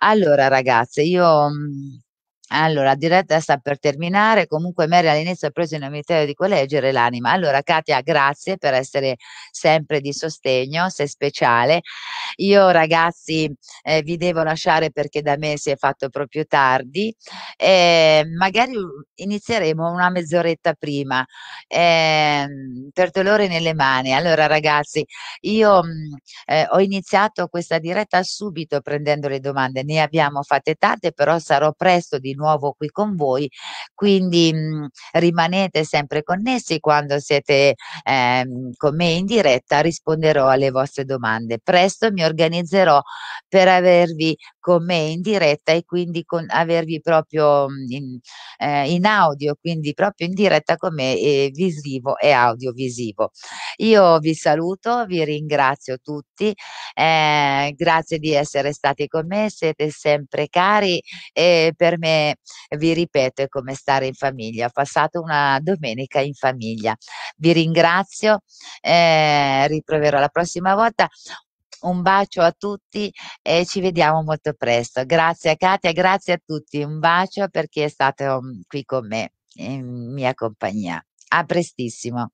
Allora ragazze, io... Mh, mm, allora, diretta sta per terminare. Comunque, Mary all'inizio ha preso il ministero di cui leggere l'anima. Allora, Katia, grazie per essere sempre di sostegno, sei speciale. Io, ragazzi, eh, vi devo lasciare perché da me si è fatto proprio tardi. Eh, magari inizieremo una mezz'oretta prima, eh, per dolore nelle mani. Allora, ragazzi, io mm, eh, ho iniziato questa diretta subito prendendo le domande. Ne abbiamo fatte tante, però sarò presto di nuovo nuovo qui con voi, quindi mh, mhmm, rimanete sempre connessi quando siete eh, con me in diretta, risponderò alle vostre domande. Presto mi organizzerò per avervi con me in diretta e quindi con, avervi proprio mhmm, in, eh, in audio, quindi proprio in diretta con me e visivo e audiovisivo. Io vi saluto, vi ringrazio tutti, eh, grazie di essere stati con me, siete sempre cari e per me vi ripeto è come stare in famiglia. Ho passato una domenica in famiglia. Vi ringrazio, eh, riproverò la prossima volta. Un bacio a tutti e ci vediamo molto presto. Grazie a Katia, grazie a tutti. Un bacio per chi è stato mm, qui con me, in mia compagnia. A prestissimo.